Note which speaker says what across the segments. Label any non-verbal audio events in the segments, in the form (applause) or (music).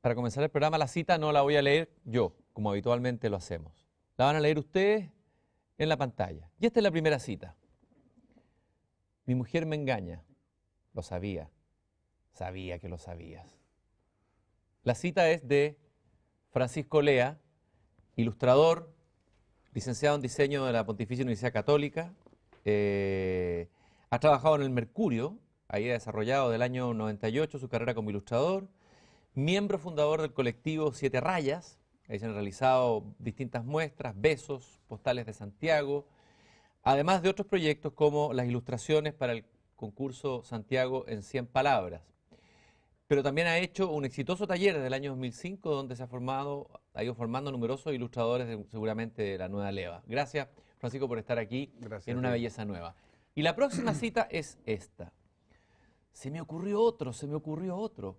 Speaker 1: para comenzar el programa, la cita no la voy a leer yo, como habitualmente lo hacemos. La van a leer ustedes en la pantalla. Y esta es la primera cita. Mi mujer me engaña. Lo sabía. Sabía que lo sabías. La cita es de Francisco Lea, ilustrador, licenciado en diseño de la Pontificia Universidad Católica. Eh, ha trabajado en el Mercurio, ahí ha desarrollado del año 98 su carrera como ilustrador miembro fundador del colectivo Siete Rayas. Ahí se han realizado distintas muestras, besos, postales de Santiago, además de otros proyectos como las ilustraciones para el concurso Santiago en 100 palabras. Pero también ha hecho un exitoso taller del año 2005 donde se ha formado, ha ido formando numerosos ilustradores seguramente de la nueva leva. Gracias, Francisco, por estar aquí en una belleza nueva. Y la próxima cita es esta. Se me ocurrió otro, se me ocurrió otro.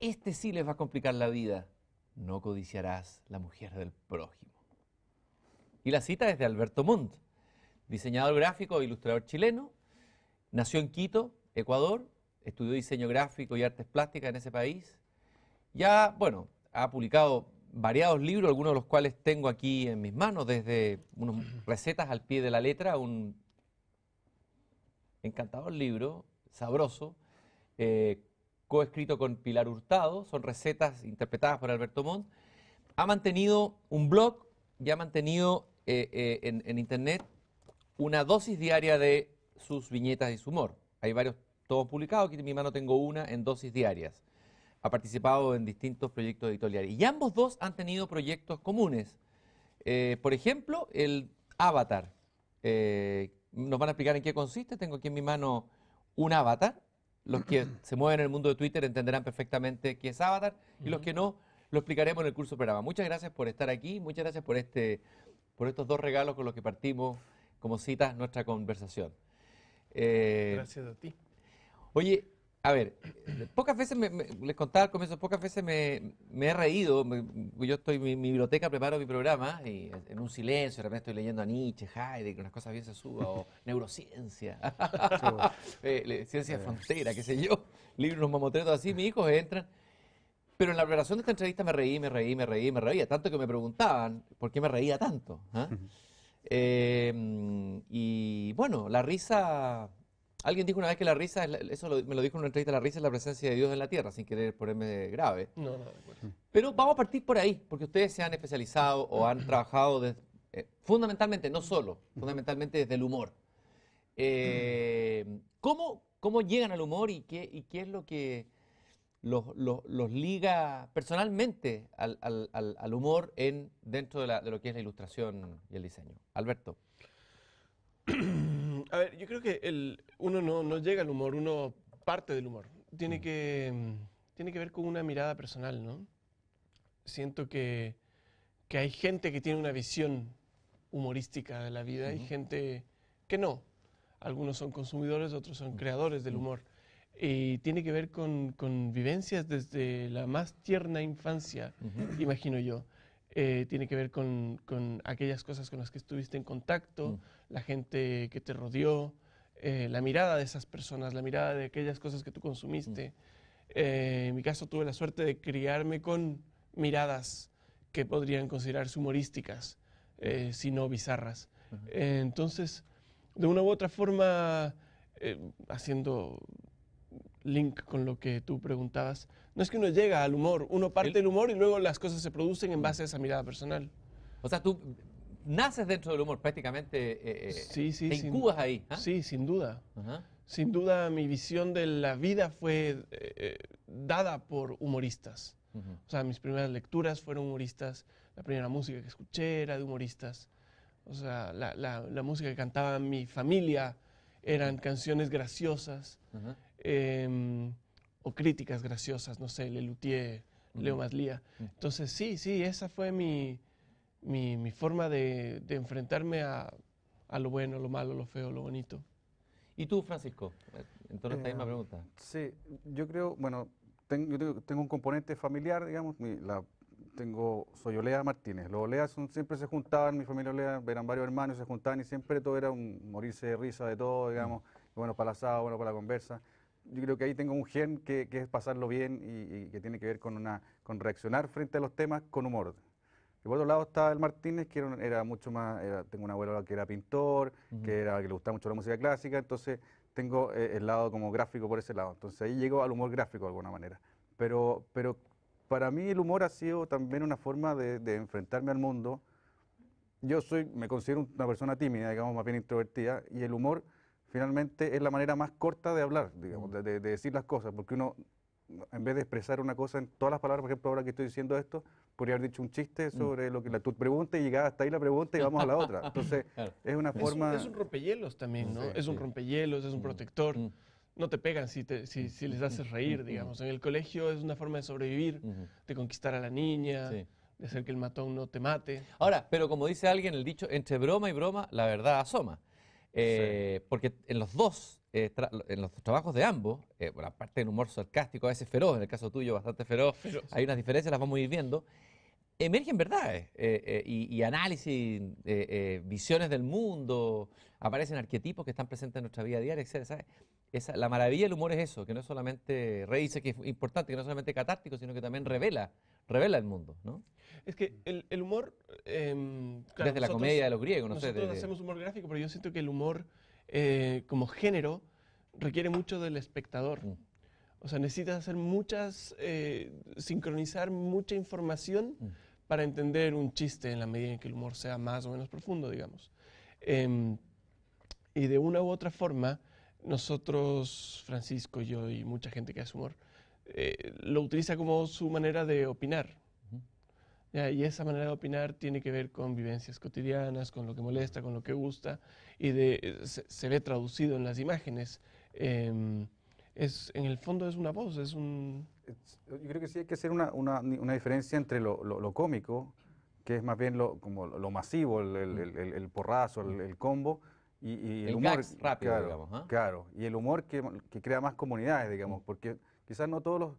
Speaker 1: Este sí les va a complicar la vida. No codiciarás la mujer del prójimo. Y la cita es de Alberto Montt, diseñador gráfico e ilustrador chileno. Nació en Quito, Ecuador, estudió diseño gráfico y artes plásticas en ese país. Ya, bueno, ha publicado variados libros, algunos de los cuales tengo aquí en mis manos, desde unas recetas al pie de la letra, un encantador libro, sabroso, eh, coescrito con Pilar Hurtado, son recetas interpretadas por Alberto Montt. Ha mantenido un blog y ha mantenido eh, eh, en, internet una dosis diaria de sus viñetas y su humor. Hay varios, todos publicados, aquí en mi mano tengo una en dosis diarias. Ha participado en distintos proyectos editoriales. Y ambos dos han tenido proyectos comunes. Eh, por ejemplo, el Avatar. nos van a explicar en qué consiste. Tengo aquí en mi mano un avatar los que (clears throat) se mueven en el mundo de Twitter entenderán perfectamente qué es Avatar y los que no lo explicaremos en el curso programa. Muchas gracias por estar aquí, muchas gracias por, este, por estos dos regalos con los que partimos como citas nuestra conversación. Eh, gracias a ti. Oye, a ver, pocas veces, me, les contaba al comienzo, pocas veces me, he reído. yo estoy, mi, mi biblioteca preparo mi programa y en un silencio, de repente estoy leyendo a Nietzsche, Heidegger, unas cosas bien se suban, o (laughs) neurociencia, (laughs) eh, ciencia de eh, frontera, qué sé yo, libros mamotretos así, mis hijos entran. Pero en la preparación de esta entrevista me reí, me reí, me reí, me reía, tanto que me preguntaban por qué me reía tanto. ¿Ah? Em, y bueno, la risa Alguien dijo una vez que la risa, eso me lo dijo en una entrevista, la risa es la presencia de Dios en la tierra, sin querer ponerme grave.
Speaker 2: No, no, de mm.
Speaker 1: Pero vamos a partir por ahí, porque ustedes se han especializado o han trabajado eh, fundamentalmente, no solo, fundamentalmente desde el humor. Eh, ¿cómo, llegan al humor y qué, y qué es lo que los, liga personalmente al, humor en, dentro de, lo que es la ilustración y el diseño? Alberto. (clears throat) a ver, yo creo que
Speaker 2: el, uno no, no, llega al humor, uno parte del humor. Tiene, mm. que, tiene que ver con una mirada personal, ¿no? Siento que, que hay gente que tiene una visión humorística de la vida, y hay gente que no. Algunos son consumidores, otros son mm. creadores del mm. humor. Y tiene que ver con, con vivencias desde la más tierna infancia, imagino yo. Eh, tiene que ver con, aquellas cosas con las que estuviste en contacto, mm. la gente que te rodeó, eh, la mirada de esas personas, la mirada de aquellas cosas que tú consumiste. Mm. Eh, en mi caso tuve la suerte de criarme con miradas que podrían considerarse humorísticas, si no bizarras. entonces, de una u otra forma, haciendo link con lo que tú preguntabas. No es que uno llega al humor, uno parte del humor y luego las cosas se producen en base a esa mirada personal. O sea,
Speaker 1: tú naces dentro del humor prácticamente, eh, eh sí, te incubas
Speaker 2: ahí. ¿ah? Sí, sin duda. Sin duda mi visión de la vida fue eh, eh, dada por humoristas. O sea, mis primeras lecturas fueron humoristas, la primera música que escuché era de humoristas. O sea, la, música que cantaba mi familia eran canciones graciosas. Em, o críticas graciosas, no sé, Lelutier,
Speaker 3: Lutier, Leo Maslía.
Speaker 2: Entonces, sí, sí, esa fue mi, mi, forma de, enfrentarme a, lo bueno, lo malo, lo feo, lo bonito.
Speaker 1: ¿Y tú, Francisco?
Speaker 3: Entonces, torno a misma eh, pregunta. Sí, yo creo, bueno, tengo, yo tengo un componente familiar, digamos, tengo, soy Olea Martínez. Los Oleas siempre se juntaban, mi familia Olea, eran varios hermanos, se juntaban y siempre todo era un morirse de risa de todo, digamos, mm. bueno para la asado, bueno para la conversa yo creo que ahí tengo un gen que, es pasarlo bien y, que tiene que ver con, una, con reaccionar frente a los temas con humor. Y por otro lado está el Martínez, que era, mucho más, tengo un abuelo que era pintor, que, era, que le gustaba mucho la música clásica, entonces tengo eh, el lado como gráfico por ese lado. Entonces ahí llego al humor gráfico de alguna manera. Pero, pero para mí el humor ha sido también una forma de, de enfrentarme al mundo. Yo soy, me considero una persona tímida, digamos, más bien introvertida, y el humor finalmente es la manera más corta de hablar, mm. de, decir las cosas, porque uno, en vez de expresar una cosa en todas las palabras, por ejemplo, ahora que estoy diciendo esto, podría haber dicho un chiste mm. sobre lo que la, tu pregunta y llega hasta ahí la pregunta y vamos a la otra. Entonces, (laughs) es una forma... Es un,
Speaker 2: rompehielos también, ¿no? es un rompehielos, es un mm. protector. No te pegan si, les haces reír, digamos. En el colegio es una forma de sobrevivir, de conquistar a la niña.
Speaker 1: de hacer que el matón no te mate. Ahora, pero como dice alguien, el dicho, entre broma y broma, la verdad asoma. Eh, porque en los dos, eh, en los trabajos de ambos, eh, aparte del humor sarcástico, a veces feroz, en el caso tuyo bastante feroz, hay unas diferencias, las vamos viviendo, emergen verdades eh, y, análisis, visiones del mundo, aparecen arquetipos que están presentes en nuestra vida diaria, etc la maravilla del humor es eso, que no es solamente, Rey dice que es importante, que no es solamente catártico, sino que también revela, revela el mundo, ¿no? Es que el, el
Speaker 2: humor... Em, desde la comedia de los griegos, no sé. Nosotros hacemos humor gráfico, pero yo siento que el humor eh, como género requiere mucho del espectador. Mm. O sea, necesitas hacer muchas, eh, sincronizar mucha información mm. para entender un chiste en la medida en que el humor sea más o menos profundo, digamos. Em, y de una u otra forma nosotros, Francisco, yo y mucha gente que hace humor, eh, lo utiliza como su manera de opinar. Y esa manera de opinar tiene que ver con vivencias cotidianas, con lo que molesta, con lo que gusta, y eh, se, ve traducido en las imágenes. Em, es, en el fondo es una voz, es un...
Speaker 3: Yo creo que sí hay que hacer una, diferencia entre lo, cómico, que es más bien lo, como lo masivo, el porrazo, el, combo, y, el, humor rápido, y el humor que, crea más comunidades, digamos, mm. porque quizás no todos los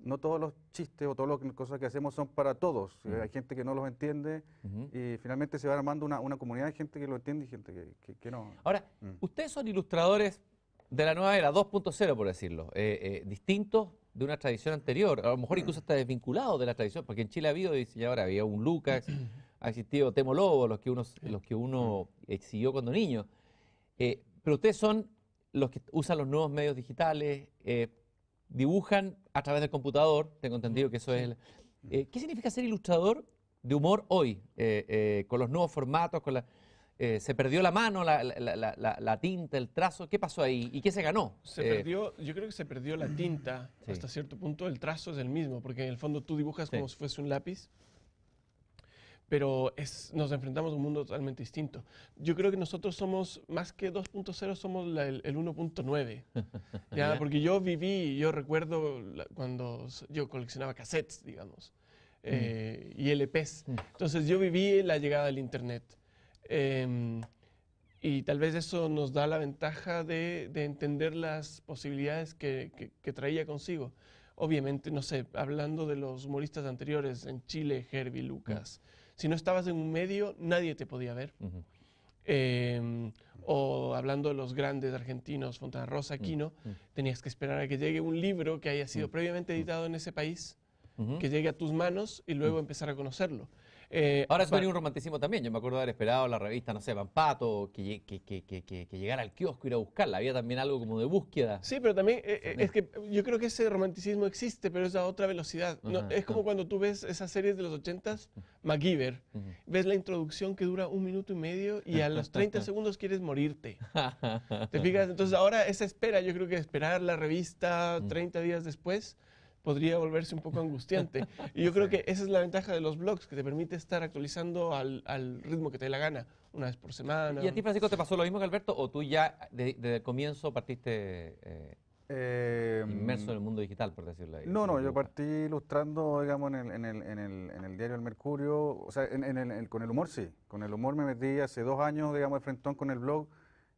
Speaker 3: no todos los chistes o todas las cosas que hacemos son para todos. Eh, mm. Hay gente que no los entiende y finalmente se va armando una, comunidad de gente que lo entiende y gente que, no. Ahora, mm. ustedes son ilustradores
Speaker 1: de la nueva era 2.0, por decirlo, eh, eh, distintos de una tradición anterior, a lo mejor incluso hasta desvinculado de la tradición, porque en Chile ha habido diseñadores, había un Lucas, (clears throat) ha existido Temo Lobo, los que uno, los que uno exigió cuando niño. Eh, pero ustedes son los que usan los nuevos medios digitales, eh, dibujan a través del computador, tengo entendido que eso es... Eh, ¿Qué significa ser ilustrador de humor hoy, con los nuevos formatos, se perdió la mano, la, tinta, el trazo. ¿Qué pasó ahí? ¿Y qué se ganó? yo
Speaker 2: creo que se perdió la (clears throat) tinta hasta cierto punto. El trazo es el mismo, porque en el fondo tú dibujas como si fuese un lápiz pero es, nos enfrentamos a un mundo totalmente distinto. Yo creo que nosotros somos, más que 2.0, somos el, el 1.9. (laughs) Porque yo viví, yo recuerdo cuando yo coleccionaba cassettes, digamos, mm. eh, y LPs. Mm. Entonces yo viví la llegada del Internet. Em, y tal vez eso nos da la ventaja de, entender las posibilidades que, que traía consigo obviamente, no sé, hablando de los humoristas anteriores en Chile, Herbie mm. Lucas, si no estabas en un medio, nadie te podía ver. Em, o hablando de los grandes argentinos, Fontana Rosa, Aquino, tenías que esperar a que llegue un libro que haya sido previamente editado en ese país, que llegue a tus manos y luego empezar a conocerlo.
Speaker 1: Eh, Ahora es un romanticismo también. Yo me acuerdo de haber esperado la revista, no sé, vampato que, que, que, que, llegara al kiosco, ir a buscarla. Había también algo como de búsqueda. Sí, pero también eh, eh, es
Speaker 2: que yo creo que ese romanticismo existe, pero es a otra velocidad. es como cuando tú ves esas series de los 80s, MacGyver, ves la introducción que dura un minuto y medio y a los 30 (laughs) segundos quieres morirte. ¿Te fijas? Entonces ahora esa espera, yo creo que esperar la revista 30 días después podría volverse un poco angustiante. (laughs) Y yo creo que esa es la ventaja de los blogs, que te permite estar actualizando al, al ritmo que te dé la gana, una vez por semana. ¿Y a ti, Francisco,
Speaker 1: te pasó lo mismo que Alberto? ¿O tú ya desde el comienzo partiste eh, em, inmerso en el mundo digital, por decirlo así? No, no, yo
Speaker 3: partí ilustrando, digamos, en el, en el, en el, diario El Mercurio, o sea, en, el, con el humor sí, con el humor me metí hace dos años, digamos, de frentón con el blog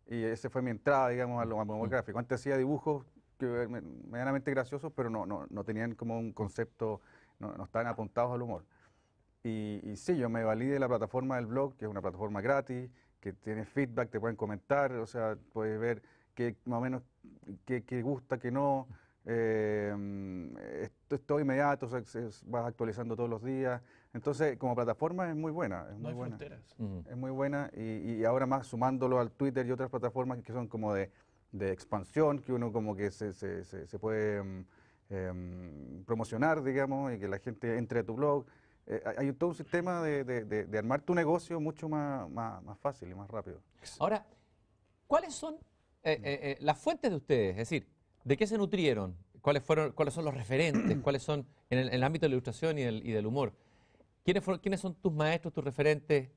Speaker 3: y ese fue mi entrada, digamos, a lo más mm. gráfico. Antes hacía dibujos que medianamente graciosos, pero no, no, no tenían como un concepto, no, no estaban apuntados al humor. Y, sí, yo me valide la plataforma del blog, que es una plataforma gratis, que tiene feedback, te pueden comentar, o sea, puedes ver qué más o menos qué, qué gusta, qué no. Eh, esto es inmediato, o sea, vas actualizando todos los días. Entonces, como plataforma es muy buena. Es no muy hay buena. fronteras. Es muy buena y, ahora más sumándolo al Twitter y otras plataformas que son como de de expansión que uno como que se, se, puede mm, em, promocionar, digamos, y que la gente entre a tu blog. Eh, hay todo un sistema de, armar tu negocio mucho más, fácil y más rápido.
Speaker 1: Ahora, ¿cuáles son eh, eh, las fuentes de ustedes? Es decir, ¿de qué se nutrieron? ¿Cuáles, fueron, cuáles son los referentes? (clears throat) ¿Cuáles son en el, ámbito de la ilustración y del, del humor? ¿Quiénes, fueron, ¿Quiénes son tus maestros, tus referentes?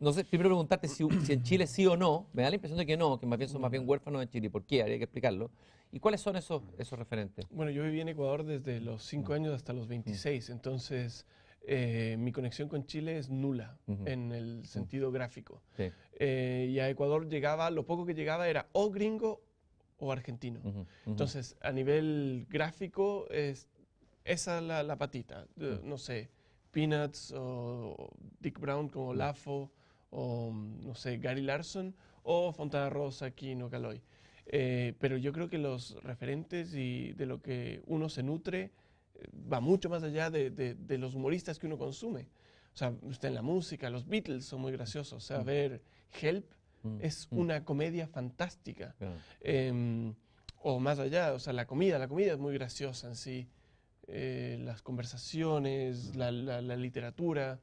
Speaker 1: no sé, primero preguntarte si, en Chile sí o no. Me da la impresión de que no, que más bien son más bien huérfanos de Chile. ¿Por qué? Habría que explicarlo. ¿Y cuáles son esos, esos referentes?
Speaker 2: Bueno, yo viví en Ecuador desde los 5 mm. años hasta los 26. Mm. Entonces, eh, mi conexión con Chile es nula en el sentido gráfico. Eh, y a Ecuador llegaba, lo poco que llegaba era o gringo o argentino. Entonces, a nivel gráfico, es, esa es la, la patita. Mm. No sé, Peanuts o Dick Brown como Lafo o no sé, Gary Larson o Fontana Rosa, Kino, Caloy. Eh, pero yo creo que los referentes y de lo que uno se nutre eh, va mucho más allá de, los humoristas que uno consume. O sea, usted en la música, los Beatles son muy graciosos. O sea, mm. ver Help mm, es mm. una comedia fantástica. Em, o más allá, o sea, la comida, la comida es muy graciosa en sí. Eh, las
Speaker 1: conversaciones, la literatura.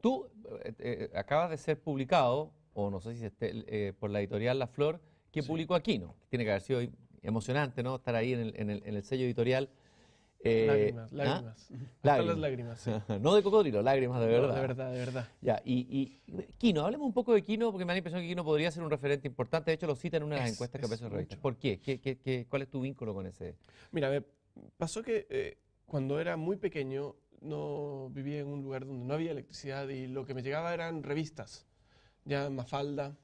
Speaker 1: Tú eh, eh, acabas de ser publicado, o no sé si eh, por la editorial La Flor, que publicó Aquino. Tiene que haber sido emocionante, ¿no? Estar ahí en el, sello editorial. ¿ah? lágrimas, lágrimas.
Speaker 2: las (laughs) lágrimas,
Speaker 1: no de cocodrilo, lágrimas de verdad. de verdad, de verdad. Ya, y, y hablemos un poco de Kino, porque me da la impresión que Kino podría ser un referente importante. De hecho, lo cita en una de las encuestas que aparece en ¿Por qué? ¿Qué, qué? qué ¿Cuál es tu vínculo con ese? Mira, a pasó que
Speaker 2: cuando era muy pequeño no vivía en un lugar donde no había electricidad y lo que me llegaba eran revistas, ya Mafalda,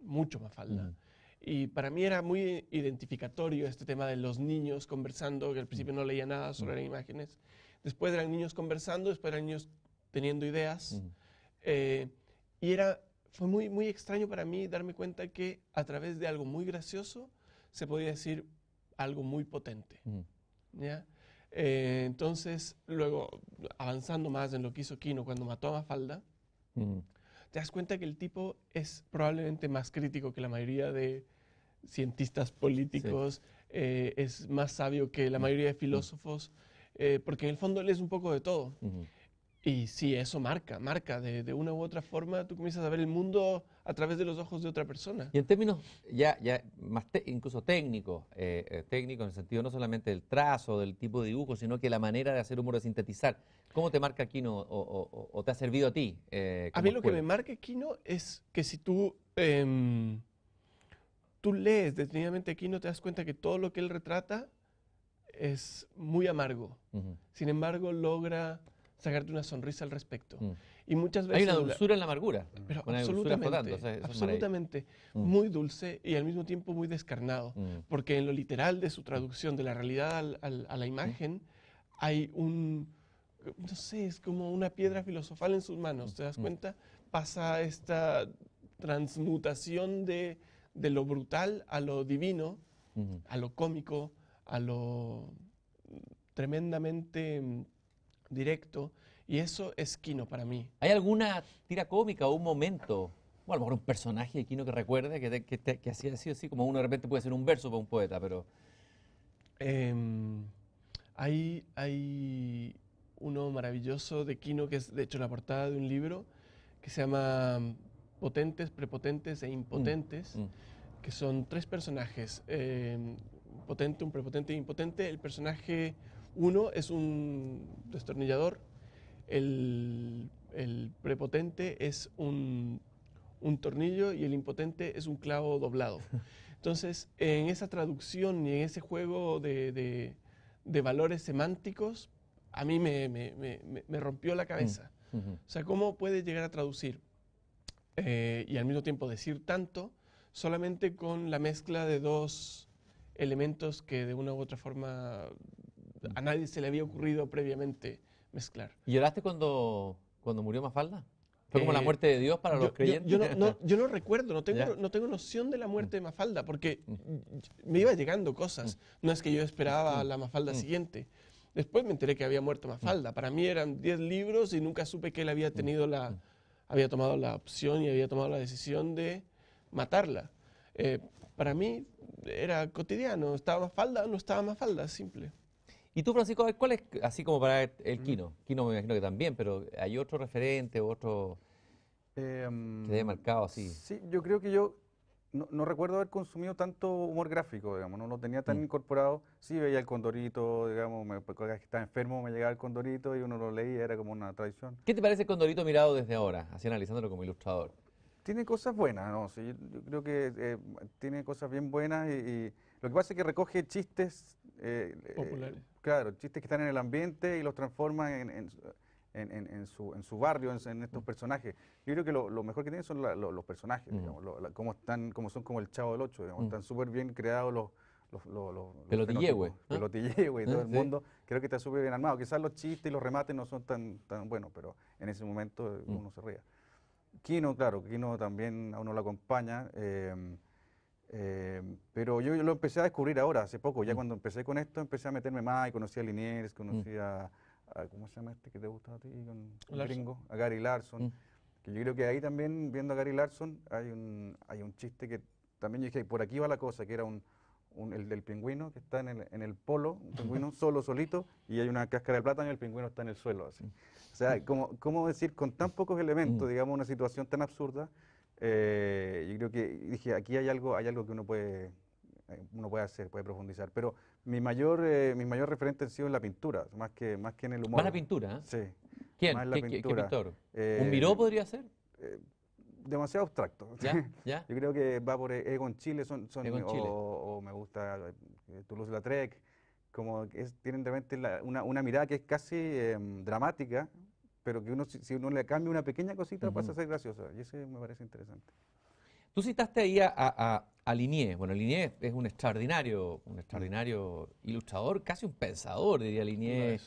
Speaker 2: mucho Mafalda. Y para mí era muy identificatorio este tema de los niños conversando, que al principio no leía nada, solo eran imágenes. Después eran niños conversando, después eran niños teniendo ideas. Eh, y era, fue muy, muy extraño para mí darme cuenta que a través de algo muy gracioso se podía decir algo muy potente. ¿ya? Eh, entonces, luego, avanzando más en lo que hizo Kino cuando mató a Mafalda, mm. te das cuenta que el tipo es probablemente más crítico que la mayoría de cientistas políticos, eh, es más sabio que la mm. mayoría de mm. filósofos, eh, porque en el fondo él es un poco de todo. Y sí, eso marca, marca. De, de, una u otra forma tú comienzas a ver el mundo a través de los ojos de otra persona.
Speaker 1: Y en términos ya, ya incluso técnicos, eh, eh en el sentido no solamente del trazo, del tipo de dibujo, sino que la manera de hacer humor, de sintetizar. ¿Cómo te marca Kino o, te ha servido a ti? Eh, a mí lo que me
Speaker 2: marca Kino es que si tú, em, tú lees detenidamente Kino, te das cuenta que todo lo que él retrata es muy amargo. Sin embargo, logra sacarte una sonrisa al respecto. Mm. Y muchas veces... Hay una dulzura en la amargura. Pero absolutamente, absolutamente mm. muy dulce y al mismo tiempo muy descarnado, mm. porque en lo literal de su traducción de la realidad a la imagen hay un, no sé, es como una piedra filosofal en sus manos, ¿te das cuenta? Pasa esta transmutación de, de lo brutal a lo divino, a lo cómico, a lo tremendamente
Speaker 1: directo, y eso es Kino para mí. ¿Hay alguna tira cómica o un momento, o a lo mejor un personaje de Kino que recuerde, que, que, así, como uno de repente puede ser un verso para un poeta, pero... Em, hay,
Speaker 2: uno maravilloso de Kino, que es de hecho la portada de un libro, que se llama Potentes, Prepotentes e Impotentes, mm, mm. que son tres personajes, em, potente, un prepotente e impotente. El personaje uno es un destornillador, el, prepotente es un, tornillo y el impotente es un clavo doblado. (laughs) Entonces, en esa traducción y en ese juego de, valores semánticos, a mí me, rompió la cabeza. Mm, o sea, ¿cómo puede llegar a traducir eh, y al mismo tiempo decir tanto solamente con la mezcla de dos elementos que de una u otra forma a nadie se le había ocurrido previamente mezclar.
Speaker 1: ¿Lloraste cuando, cuando murió Mafalda? ¿Fue como la eh, muerte de Dios para los creyentes? (laughs)
Speaker 2: Yo, no, recuerdo, no tengo, no tengo noción de la muerte de Mafalda, porque mm. me iba llegando cosas. Mm. No es que yo esperaba mm. la Mafalda siguiente. Después me enteré que había muerto Mafalda. Para mí eran 10 libros y nunca supe que él había tenido la, había tomado la opción y había tomado la decisión de matarla. Eh, para mí
Speaker 1: era cotidiano, estaba Mafalda, no estaba Mafalda, simple. Y tú, Francisco, ¿cuál es, así como para el Kino? Kino me imagino que también, pero ¿hay otro referente otro
Speaker 3: que te em,
Speaker 1: marcado así? Sí,
Speaker 3: yo creo que yo no, recuerdo haber consumido tanto humor gráfico, digamos, no lo tenía tan mm. incorporado. Sí, veía el Condorito, digamos, me, que estaba enfermo, me llegaba el Condorito y uno lo leía, era como una tradición.
Speaker 1: ¿Qué te parece el Condorito mirado desde ahora, así analizándolo
Speaker 3: como ilustrador? Tiene cosas buenas, ¿no? Sí, yo creo que eh, tiene cosas bien buenas y, lo que pasa es que recoge chistes eh, eh, claro, chistes que están en el ambiente y los transforman en, su, barrio, en, estos mm. personajes. Yo creo que lo, mejor que tienen son los personajes, mm. como están, cómo son como el Chavo del Ocho, mm. están súper bien creados los... los, los pelotille, güey. güey, (laughs) todo el mundo. Creo que está súper bien armado. Quizás los chistes y los remates no son tan, tan buenos, pero en ese momento uno se ría. Kino, claro, Kino también a uno lo acompaña. Eh, Em, pero yo, lo empecé a descubrir ahora, hace poco. Ya mm. cuando empecé con esto, empecé a meterme más y conocí a Liniers, mm. conocí a, ¿Cómo se llama este que te gusta a ti? a Gary Larson. Mm. Que yo creo que ahí también, viendo a Gary Larson, hay un, hay un chiste que también dije, por aquí va la cosa, que era un, el del pingüino que está en el, en el polo, un (laughs) pingüino solo, solito, y hay una cáscara de plátano y el pingüino está en el suelo, así. O sea, ¿cómo, cómo decir con tan pocos elementos, digamos, una situación tan absurda? Eh, yo creo que dije, aquí hay algo, hay algo que uno puede, eh, uno puede hacer, puede profundizar. Pero mi mayor, eh, mi mayor referente ha sido en la pintura, más que, más que en el humor. ¿Más la pintura? ¿ah? Sí. ¿Quién? ¿Qué, pintor? ¿Un Miró podría ser? demasiado abstracto. ¿Ya? (laughs) ¿Ya? Yo creo que va por Egon Chile, son, son o, Chile. o, me gusta Toulouse-Lautrec, como es, tienen de una, una, mirada que es casi em, dramática, pero que uno, si uno le cambia una pequeña cosita, pasa a ser graciosa. Y eso me parece interesante.
Speaker 1: Tú citaste ahí a, a, Linier. Bueno, Linier es un extraordinario, un extraordinario mm. ilustrador, casi un pensador, diría Linier.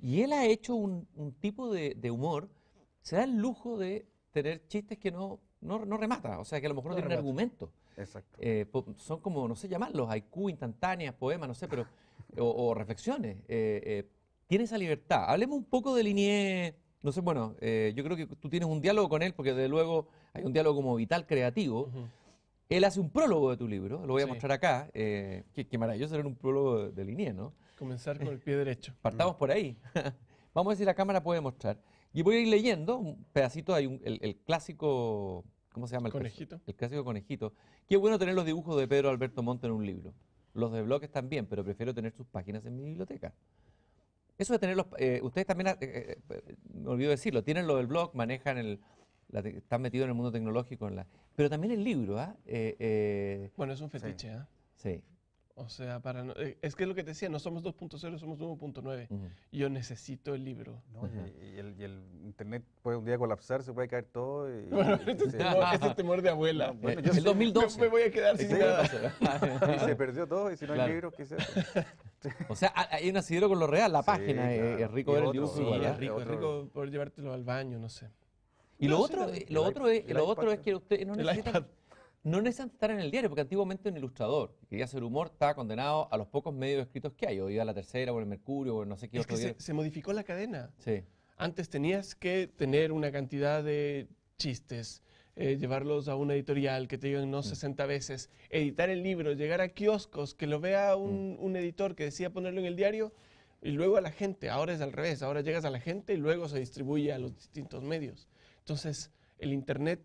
Speaker 1: y él ha hecho un, tipo de, humor, se da el lujo de tener chistes que no, no, no remata, o sea, que a lo mejor no, tiene tienen argumento. Exacto. Eh, son como, no sé llamarlos, haiku, instantáneas, poemas, no sé, pero, o, reflexiones. Eh, eh, tiene esa libertad. Hablemos un poco de Linier no sé, bueno, eh, yo creo que tú tienes un diálogo con él, porque desde luego hay un diálogo como vital, creativo. Él hace un prólogo de tu libro, lo voy a mostrar acá. Eh, qué, maravilloso era un prólogo de, línea, ¿no? Comenzar con (laughs) el pie derecho. Partamos mm. por ahí. (laughs) Vamos a ver si la cámara puede mostrar. Y voy a ir leyendo un pedacito, hay un, el, clásico, ¿cómo se llama? El conejito. El clásico conejito. Qué bueno tener los dibujos de Pedro Alberto Monte en un libro. Los de bloques también, pero prefiero tener sus páginas en mi biblioteca. Eso de tener los... Eh, ustedes también, eh, eh, me olvido decirlo, tienen lo del blog, manejan el... están metidos en el mundo tecnológico, pero también el libro, ¿ah? bueno, es un fetiche, ¿ah?
Speaker 3: Sí.
Speaker 2: O sea, para es que es lo que te decía, no somos 2.0, somos 1.9. Yo
Speaker 3: necesito el libro. No, y, el, internet puede un día colapsar, se puede caer todo. (laughs) bueno, este, temor, (laughs) este temor de abuela. bueno, yo el 2012. Me, voy a quedar sin nada. (laughs)
Speaker 2: y se perdió todo y si no hay libros, ¿qué es eso?
Speaker 1: O sea, hay un asidero con lo real, la página. Eh, es rico ver el dibujo. ¿eh? es rico,
Speaker 2: poder llevártelo al baño, no sé.
Speaker 1: Y lo, otro, lo, otro es, lo otro es que ustedes no necesitan, estar en el diario, porque antiguamente un ilustrador que quería hacer humor estaba condenado a los pocos medios escritos que hay. O iba a la tercera, o el Mercurio, o no sé qué otro. Que
Speaker 2: se, modificó la cadena.
Speaker 1: Sí. Antes tenías que tener una cantidad de
Speaker 2: chistes, eh, llevarlos a una editorial, que te digan no 60 mm. veces, editar el libro, llegar a kioscos, que lo vea mm. un, editor que decida ponerlo en el diario y luego a la gente. Ahora es al revés, ahora llegas a la gente y luego se distribuye a los distintos medios. Entonces, el
Speaker 1: Internet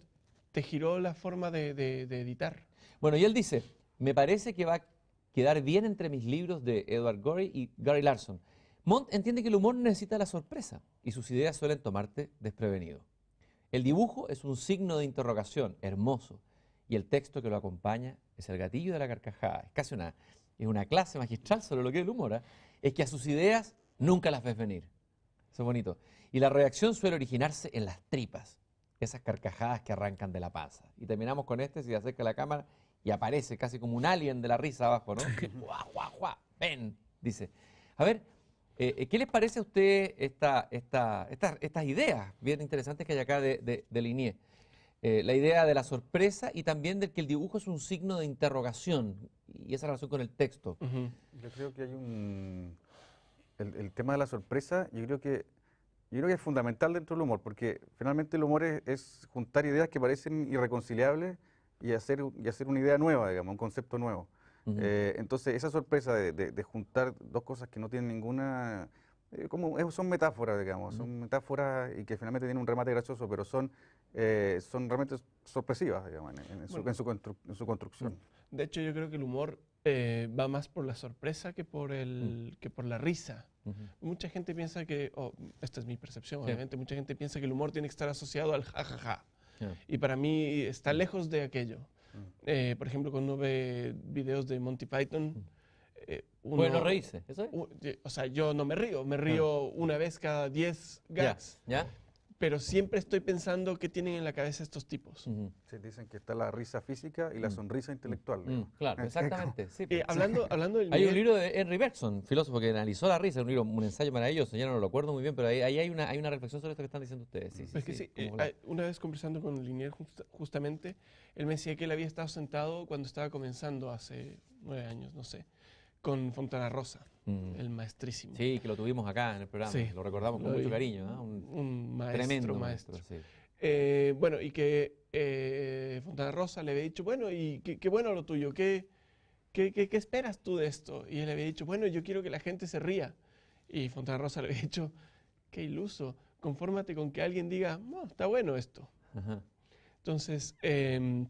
Speaker 1: te giró la forma de, de, editar. Bueno, y él dice, me parece que va a quedar bien entre mis libros de Edward Gorey y Gary Larson. Mont entiende que el humor necesita la sorpresa y sus ideas suelen tomarte desprevenido. El dibujo es un signo de interrogación, hermoso, y el texto que lo acompaña es el gatillo de la carcajada. Es casi una, es una clase magistral solo lo que es el humor. ¿eh? Es que a sus ideas nunca las ves venir. Eso es bonito. Y la reacción suele originarse en las tripas, esas carcajadas que arrancan de la panza. Y terminamos con este, si acerca la cámara, y aparece casi como un alien de la risa abajo, ¿no? (laughs) ¡Guau, guau, guau! ¡Ven! Dice. A ver, eh, eh, ¿Qué les parece a usted estas ideas bien interesantes que hay acá de, de, Linier? Eh, la idea de la sorpresa y también de que el dibujo es un signo de interrogación y esa relación con el texto.
Speaker 3: Yo creo que hay un... El, tema de la sorpresa, yo creo que yo creo que es fundamental dentro del humor, porque finalmente el humor es, es juntar ideas que parecen irreconciliables y hacer, y hacer una idea nueva, digamos, un concepto nuevo. Eh, entonces, esa sorpresa de, juntar dos cosas que no tienen ninguna... Eh, como son metáforas, digamos, son metáforas y que finalmente tienen un remate gracioso, pero son, eh, son realmente sorpresivas, en, su, construcción.
Speaker 2: De hecho, yo creo que el humor va más por la sorpresa que por, mm. el, que por la risa. Mucha gente piensa que, esta es mi percepción, obviamente, mucha gente piensa que el humor tiene que estar asociado al jajaja. Ja, ja. Y para mí está mm. lejos de aquello. Mm. Eh, por ejemplo, con nueve videos de Monty Python. Mm. Eh, bueno, o sea, yo no me río, me ah. río una vez cada 10 gags. ¿Ya? pero siempre estoy pensando qué tienen en la cabeza
Speaker 3: estos tipos. Se dicen que está la risa física y la mm. sonrisa intelectual. Mm, mm, claro, (laughs) exactamente. Eh, hablando, hablando hay un
Speaker 1: libro de Henry Bergson, filósofo que analizó la risa, un libro, un ensayo maravilloso, ya no lo recuerdo muy bien, pero ahí, hay, una, reflexión sobre esto que están diciendo ustedes. Pues eh,
Speaker 2: una vez conversando con Linier justamente, él me decía que él había estado sentado cuando estaba comenzando hace nueve años, no sé con Fontana Rosa, mm. el maestrísimo. Sí, que lo tuvimos acá en el
Speaker 3: programa, lo recordamos con mucho cariño, un, maestro, tremendo maestro.
Speaker 2: Eh, bueno, y que eh, Fontana Rosa le había dicho, bueno, y qué bueno lo tuyo, ¿qué, qué, esperas tú de esto? Y él le había dicho, bueno, yo quiero que la gente se ría. Y Fontana Rosa le había dicho, qué iluso, confórmate con que alguien diga, no, está bueno esto. Entonces, em,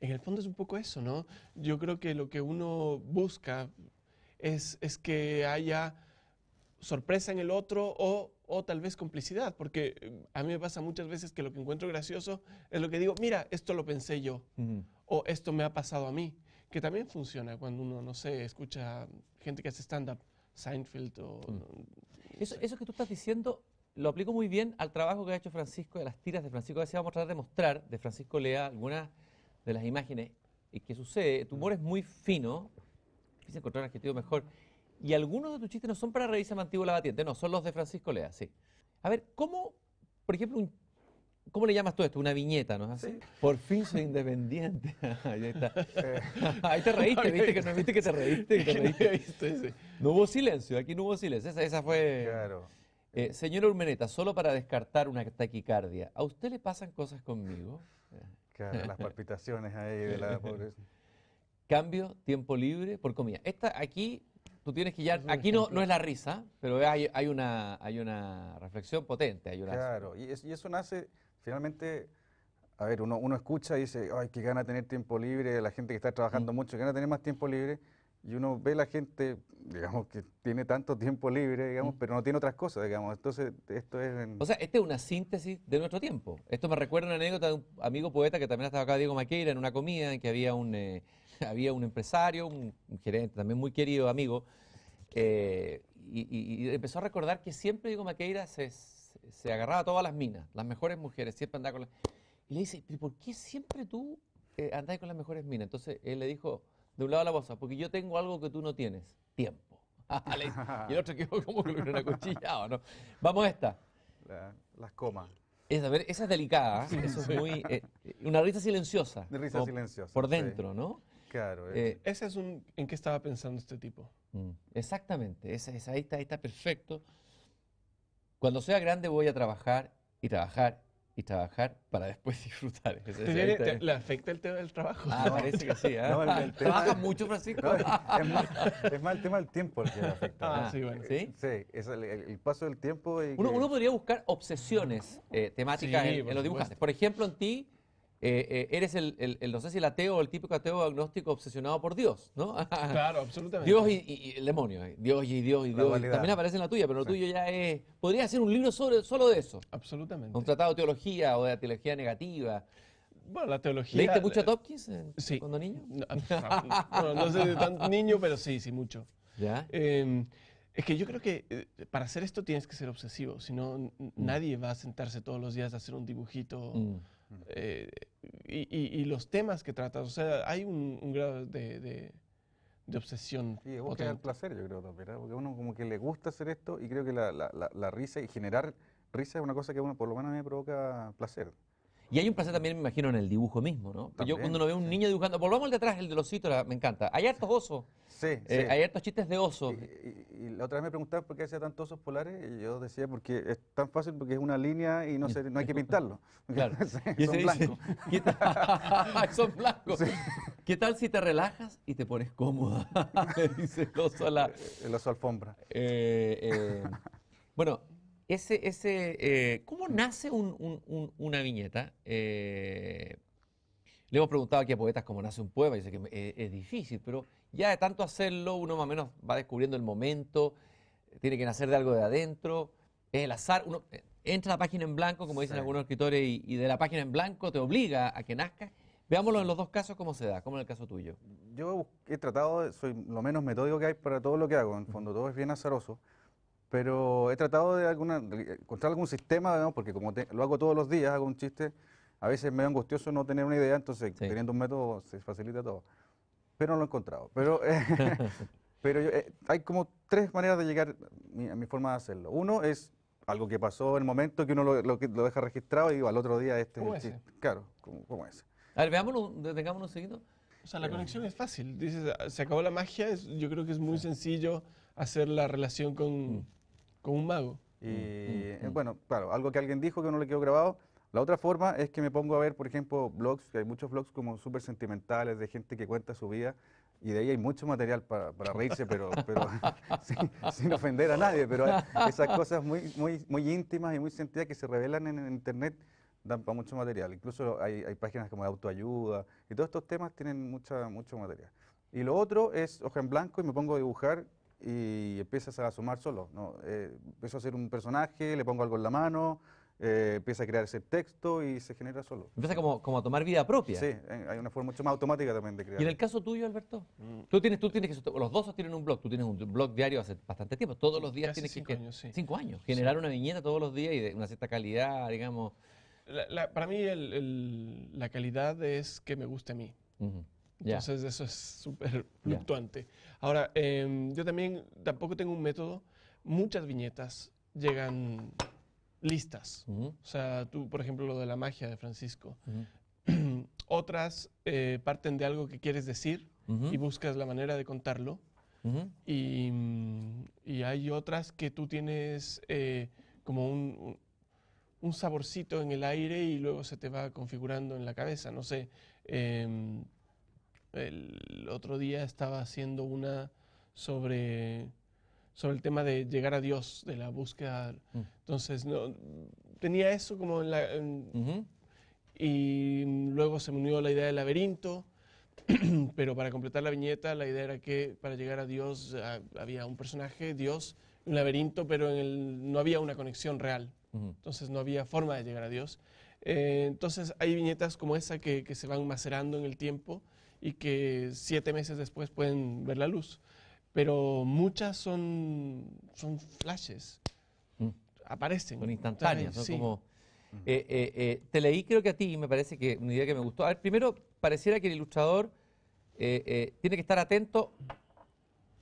Speaker 2: en el fondo es un poco eso, ¿no? Yo creo que lo que uno busca es, es que haya sorpresa en el otro o, o, tal vez complicidad, porque eh, a mí me pasa muchas veces que lo que encuentro gracioso es lo que digo, mira, esto lo pensé yo o esto me ha pasado a mí, que también funciona cuando uno, no sé, escucha gente que hace stand-up, Seinfeld o...
Speaker 1: eso, que tú estás diciendo lo aplico muy bien al trabajo que ha hecho Francisco, de las tiras de Francisco si Vamos a tratar de mostrar de Francisco Lea algunas de las imágenes y que sucede, tu humor mm. es muy fino, difícil encontrar un adjetivo mejor, y algunos de tus chistes no son para revisar Mantivo la Batiente, no, son los de Francisco Lea, sí. A ver, ¿cómo, por ejemplo, ¿cómo le llamas tú esto? Una viñeta, ¿no es así? Por fin soy independiente. (laughs) Ahí está. Eh. Ahí te reíste, (laughs) ¿viste? Que, te reíste? (laughs) No hubo silencio, aquí no hubo silencio, esa, fue... Claro. Eh, señora Urmeneta, solo para descartar una taquicardia, ¿a usted le pasan cosas conmigo? Eh las palpitaciones ahí de la (laughs) pobreza. Cambio, tiempo libre por comida. Esta
Speaker 3: aquí, tú tienes que ya. Aquí no, es la risa,
Speaker 1: pero hay, hay, una, hay una reflexión potente. Hay una claro,
Speaker 3: y, y eso nace finalmente a ver, uno, uno escucha y dice, ay, qué gana tener tiempo libre, la gente que está trabajando mm. mucho, que gana tener más tiempo libre, y uno ve la gente, digamos, que tiene tanto tiempo libre, digamos, mm. pero no tiene otras cosas, digamos. Entonces, esto es... O sea, esta es una síntesis de nuestro tiempo.
Speaker 1: Esto me recuerda una anécdota de un amigo poeta que también estaba acá, Diego Maqueira, en una comida en que había un, eh, (laughs) había un empresario, un, gerente también muy querido amigo, eh, y, empezó a recordar que siempre Diego Maqueira se, se agarraba a todas las minas, las mejores mujeres, siempre andaba con las... Y le dice, ¿pero por qué siempre tú eh, andás con las mejores minas? Entonces, él le dijo de un lado de la cosa, porque yo tengo algo que tú no tienes, tiempo. (laughs) y el otro quedó (laughs) como que ¿no? Vamos a esta. las comas. a ver, esa es delicada, ¿eh? eso es muy... Eh, eh, una risa silenciosa. De risa silenciosa. Por dentro, ¿no? Claro.
Speaker 3: ¿Esa es
Speaker 1: un... ¿En qué estaba pensando este tipo? Mm, exactamente, esa, ahí, está, está perfecto. Cuando sea grande voy a trabajar y trabajar y trabajar para después
Speaker 3: (laughs) disfrutar. ¿Le afecta el tema del trabajo? Ah, parece que sí. ¿eh? ¿Trabajas mucho, Francisco? es, más, el tema del tiempo el que le afecta. Ah, sí, bueno. ¿Sí? es el, paso del tiempo. uno, podría buscar obsesiones eh, temáticas en, en los dibujantes. Por ejemplo, en
Speaker 1: ti eh, eh, eres el, el, el, no sé si ateo o el típico ateo agnóstico obsesionado por Dios, ¿no? (laughs) Claro, absolutamente. Dios y, el demonio, eh, Dios y Dios y Dios. también aparece en la tuya, pero lo tuyo ya es... Podría hacer un libro solo de eso. Absolutamente. Un tratado de teología o de teología negativa. Bueno, la teología... ¿Leíste mucho a Topkins cuando niño? No, (laughs) no,
Speaker 2: sé tan niño, pero sí, sí, mucho. ¿Ya? Em, es que yo creo que para hacer esto tienes que ser obsesivo, si no mm. nadie va a sentarse todos los días a hacer un dibujito... Mm. Eh, y, los temas que tratas. O sea, hay un, grado de, obsesión. Sí, es
Speaker 3: placer, yo creo uno como que le gusta hacer esto y creo que la, risa y generar risa es una cosa que uno por lo menos me provoca placer. Y hay un placer también, me imagino,
Speaker 1: en el dibujo mismo, ¿no? Yo cuando
Speaker 3: uno ve a un niño dibujando, volvamos al detrás el de los citos, me encanta. Hay hartos osos. Eh, sí, Hay hartos chistes de osos. Y, la otra vez me preguntaban por qué hacía tantos osos polares y yo decía porque es tan fácil porque es una línea y no, no hay que (laughs) pintarlo. Claro. son, blancos. son blancos. ¿Qué tal si te relajas y te pones
Speaker 1: cómoda? (laughs) dice el oso a la... El oso alfombra. Eh, eh, bueno, ese, ese, eh, ¿Cómo nace una viñeta? Eh, le hemos preguntado aquí a poetas cómo nace un poema, y dice que es, difícil, pero ya de tanto hacerlo, uno más o menos va descubriendo el momento, tiene que nacer de algo de adentro, es el azar, uno eh, entra a la página en blanco, como dicen algunos escritores, y, de la página en blanco te obliga a que nazca. Veámoslo en los dos casos cómo se da,
Speaker 3: como en el caso tuyo. Yo he tratado, soy lo menos metódico que hay para todo lo que hago, en fondo todo es bien azaroso pero he tratado de alguna, encontrar algún sistema, porque como lo hago todos los días, hago un chiste, a veces me da angustioso no tener una idea, entonces teniendo un método se facilita todo. Pero no lo he encontrado. Pero, (laughs) (laughs) pero eh, hay como tres maneras de llegar a mi forma de hacerlo. Uno es algo que pasó en el momento que uno lo, deja registrado y al otro día este ¿Cómo es chiste. Claro, como, A
Speaker 2: ver, veámoslo, detengámonos seguido. O sea, la eh. conexión es fácil. Dices, ah, se acabó la magia, yo creo que es muy sencillo hacer la relación con... Mm. Como un mago.
Speaker 3: Y mm, mm, eh, mm. bueno, claro, algo que alguien dijo que no le quedó grabado. La otra forma es que me pongo a ver, por ejemplo, blogs, que hay muchos blogs como súper sentimentales de gente que cuenta su vida. Y de ahí hay mucho material para, para reírse, pero, (laughs) pero (laughs) sin, ofender a nadie. Pero esas cosas muy, muy, muy íntimas y muy sentidas que se revelan en, Internet dan para mucho material. Incluso hay, hay, páginas como de autoayuda y todos estos temas tienen mucha, mucho material. Y lo otro es hoja en blanco y me pongo a dibujar y empiezas a asomar solo. ¿no? Eh, empiezo a hacer un personaje, le pongo algo en la mano, eh, empieza a crear ese texto y se genera solo. Empieza
Speaker 1: como, a tomar vida propia. Sí, eh,
Speaker 3: hay una forma mucho más automática también de crear. Y en el
Speaker 1: caso tuyo, Alberto, mm. tú tienes, tú tienes que, los dos tienen un blog, tú tienes un blog diario hace bastante tiempo, todos los días tienes cinco Años, Cinco años, generar una viñeta todos los días y de una cierta calidad, digamos.
Speaker 2: para mí la calidad es que me guste a mí. Entonces eso es súper fluctuante. Ahora, em, yo también tampoco tengo un método. Muchas viñetas llegan listas. O sea, tú, por ejemplo, lo de la magia de Francisco. (clears throat) Otras eh, parten de algo que quieres decir y buscas la manera de contarlo. Y, y, hay otras que tú tienes eh, como un, saborcito en el aire y luego se te va configurando en la cabeza. No sé. Em, el otro día estaba haciendo una sobre, sobre el tema de llegar a Dios, de la búsqueda. Mm. Entonces, tenía eso como en la... Y luego se me unió la idea del laberinto, (clears throat) pero para completar la viñeta, la idea era que para llegar a Dios ah, había un personaje, Dios, un laberinto, pero en no había una conexión real. Entonces, no había forma de llegar a Dios. Eh, entonces hay viñetas como esa que, se van macerando en el tiempo y que siete meses después pueden ver la luz. Pero muchas son, son flashes,
Speaker 1: mm. aparecen. Son instantáneas, eh, eh, eh, te leí, creo que a ti, me parece que una idea que me gustó. A ver, primero, pareciera que el ilustrador tiene que estar atento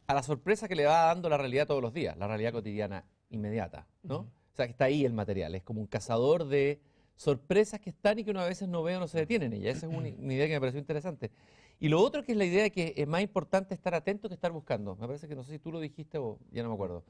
Speaker 1: a la sorpresa que le va dando la realidad todos los días, la realidad cotidiana inmediata, ¿no? O sea, que está ahí el material, es como un cazador de sorpresas que están y que uno a veces no ve o no se detiene y Esa es (clears throat) una idea que me pareció interesante. Y lo otro que es la idea de que es más importante estar atento que estar buscando. Me parece que no sé si tú lo dijiste o ya no me acuerdo.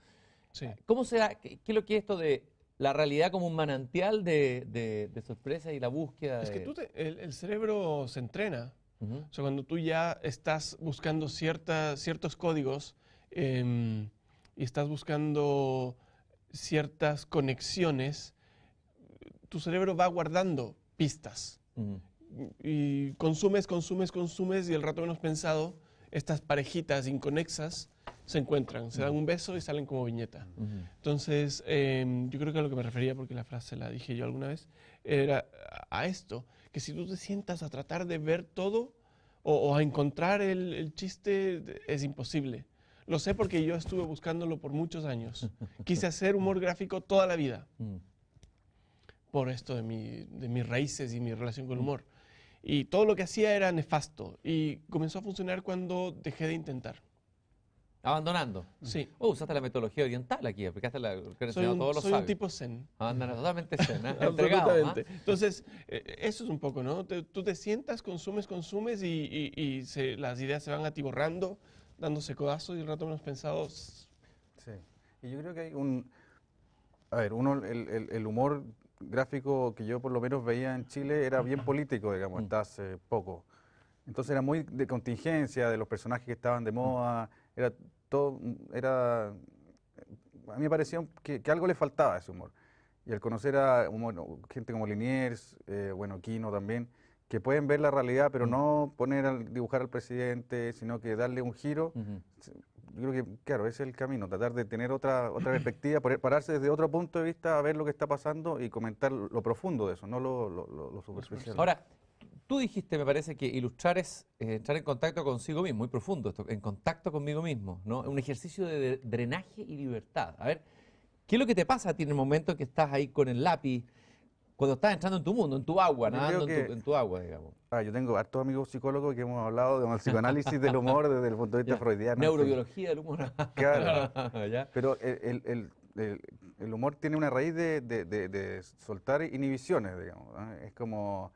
Speaker 1: Sí. Ah, ¿Cómo será qué, es lo que es esto de la realidad como un manantial de, sorpresa y la búsqueda? Es que
Speaker 2: tú el, cerebro se entrena. O sea, cuando tú ya estás buscando ciertos códigos em, y estás buscando ciertas conexiones, tu cerebro va guardando pistas y consumes, consumes, consumes y el rato menos pensado, estas parejitas inconexas se encuentran, se dan un beso y salen como viñeta. Entonces, em, yo creo que a lo que me refería, porque la frase la dije yo alguna vez, era a esto, que si tú te sientas a tratar de ver todo o, a encontrar el, chiste, es imposible. Lo sé porque yo estuve buscándolo por muchos años. Quise hacer humor gráfico toda la vida. Por esto de, de mis raíces y mi relación con el humor y todo lo que hacía era nefasto y comenzó a funcionar cuando dejé de
Speaker 1: intentar. Abandonando. Sí. o uh, usaste la metodología oriental aquí, aplicaste la que soy todos los Soy un tipo zen. Abandonado, totalmente zen, ¿eh? (laughs) Entregado, ¿ah? Absolutamente. Entonces, eh, eso es un
Speaker 2: poco, ¿no? tú te sientas, consumes, consumes y, y, las ideas se van atiborrando, dándose codazos y el rato menos pensados.
Speaker 3: Sí. Y yo creo que hay un. A ver, uno, el, el humor gráfico que yo por lo menos veía en Chile era bien político, digamos, mm. hasta hace poco. Entonces era muy de contingencia, de los personajes que estaban de mm. moda, era todo, era... A mí me pareció que, algo le faltaba a ese humor. Y al conocer a gente como Liniers, eh, bueno, Quino también, que pueden ver la realidad, pero mm. no poner al dibujar al presidente, sino que darle un giro, yo creo que, claro, es el camino, tratar de tener otra, otra (laughs) perspectiva, pararse desde otro punto de vista a ver lo que está pasando y comentar lo profundo de eso, no lo, lo, lo superficial. Ahora,
Speaker 1: tú dijiste, me parece, que ilustrar es entrar eh, en contacto consigo mismo, muy profundo esto, en contacto conmigo mismo, ¿no? Un ejercicio de drenaje y libertad. A ver, ¿qué es lo que te pasa a ti en el momento que estás ahí con el lápiz? cuando estás entrando en tu mundo, en tu agua, nadando en,
Speaker 3: tu, agua, digamos. Ah, yo tengo hartos amigos psicólogos que hemos hablado del de psicoanálisis del humor desde el punto de vista freudiano. Neurobiología
Speaker 1: del humor. (laughs) claro.
Speaker 3: (laughs) Pero el, el, el, humor tiene una raíz de, soltar inhibiciones, digamos. Es como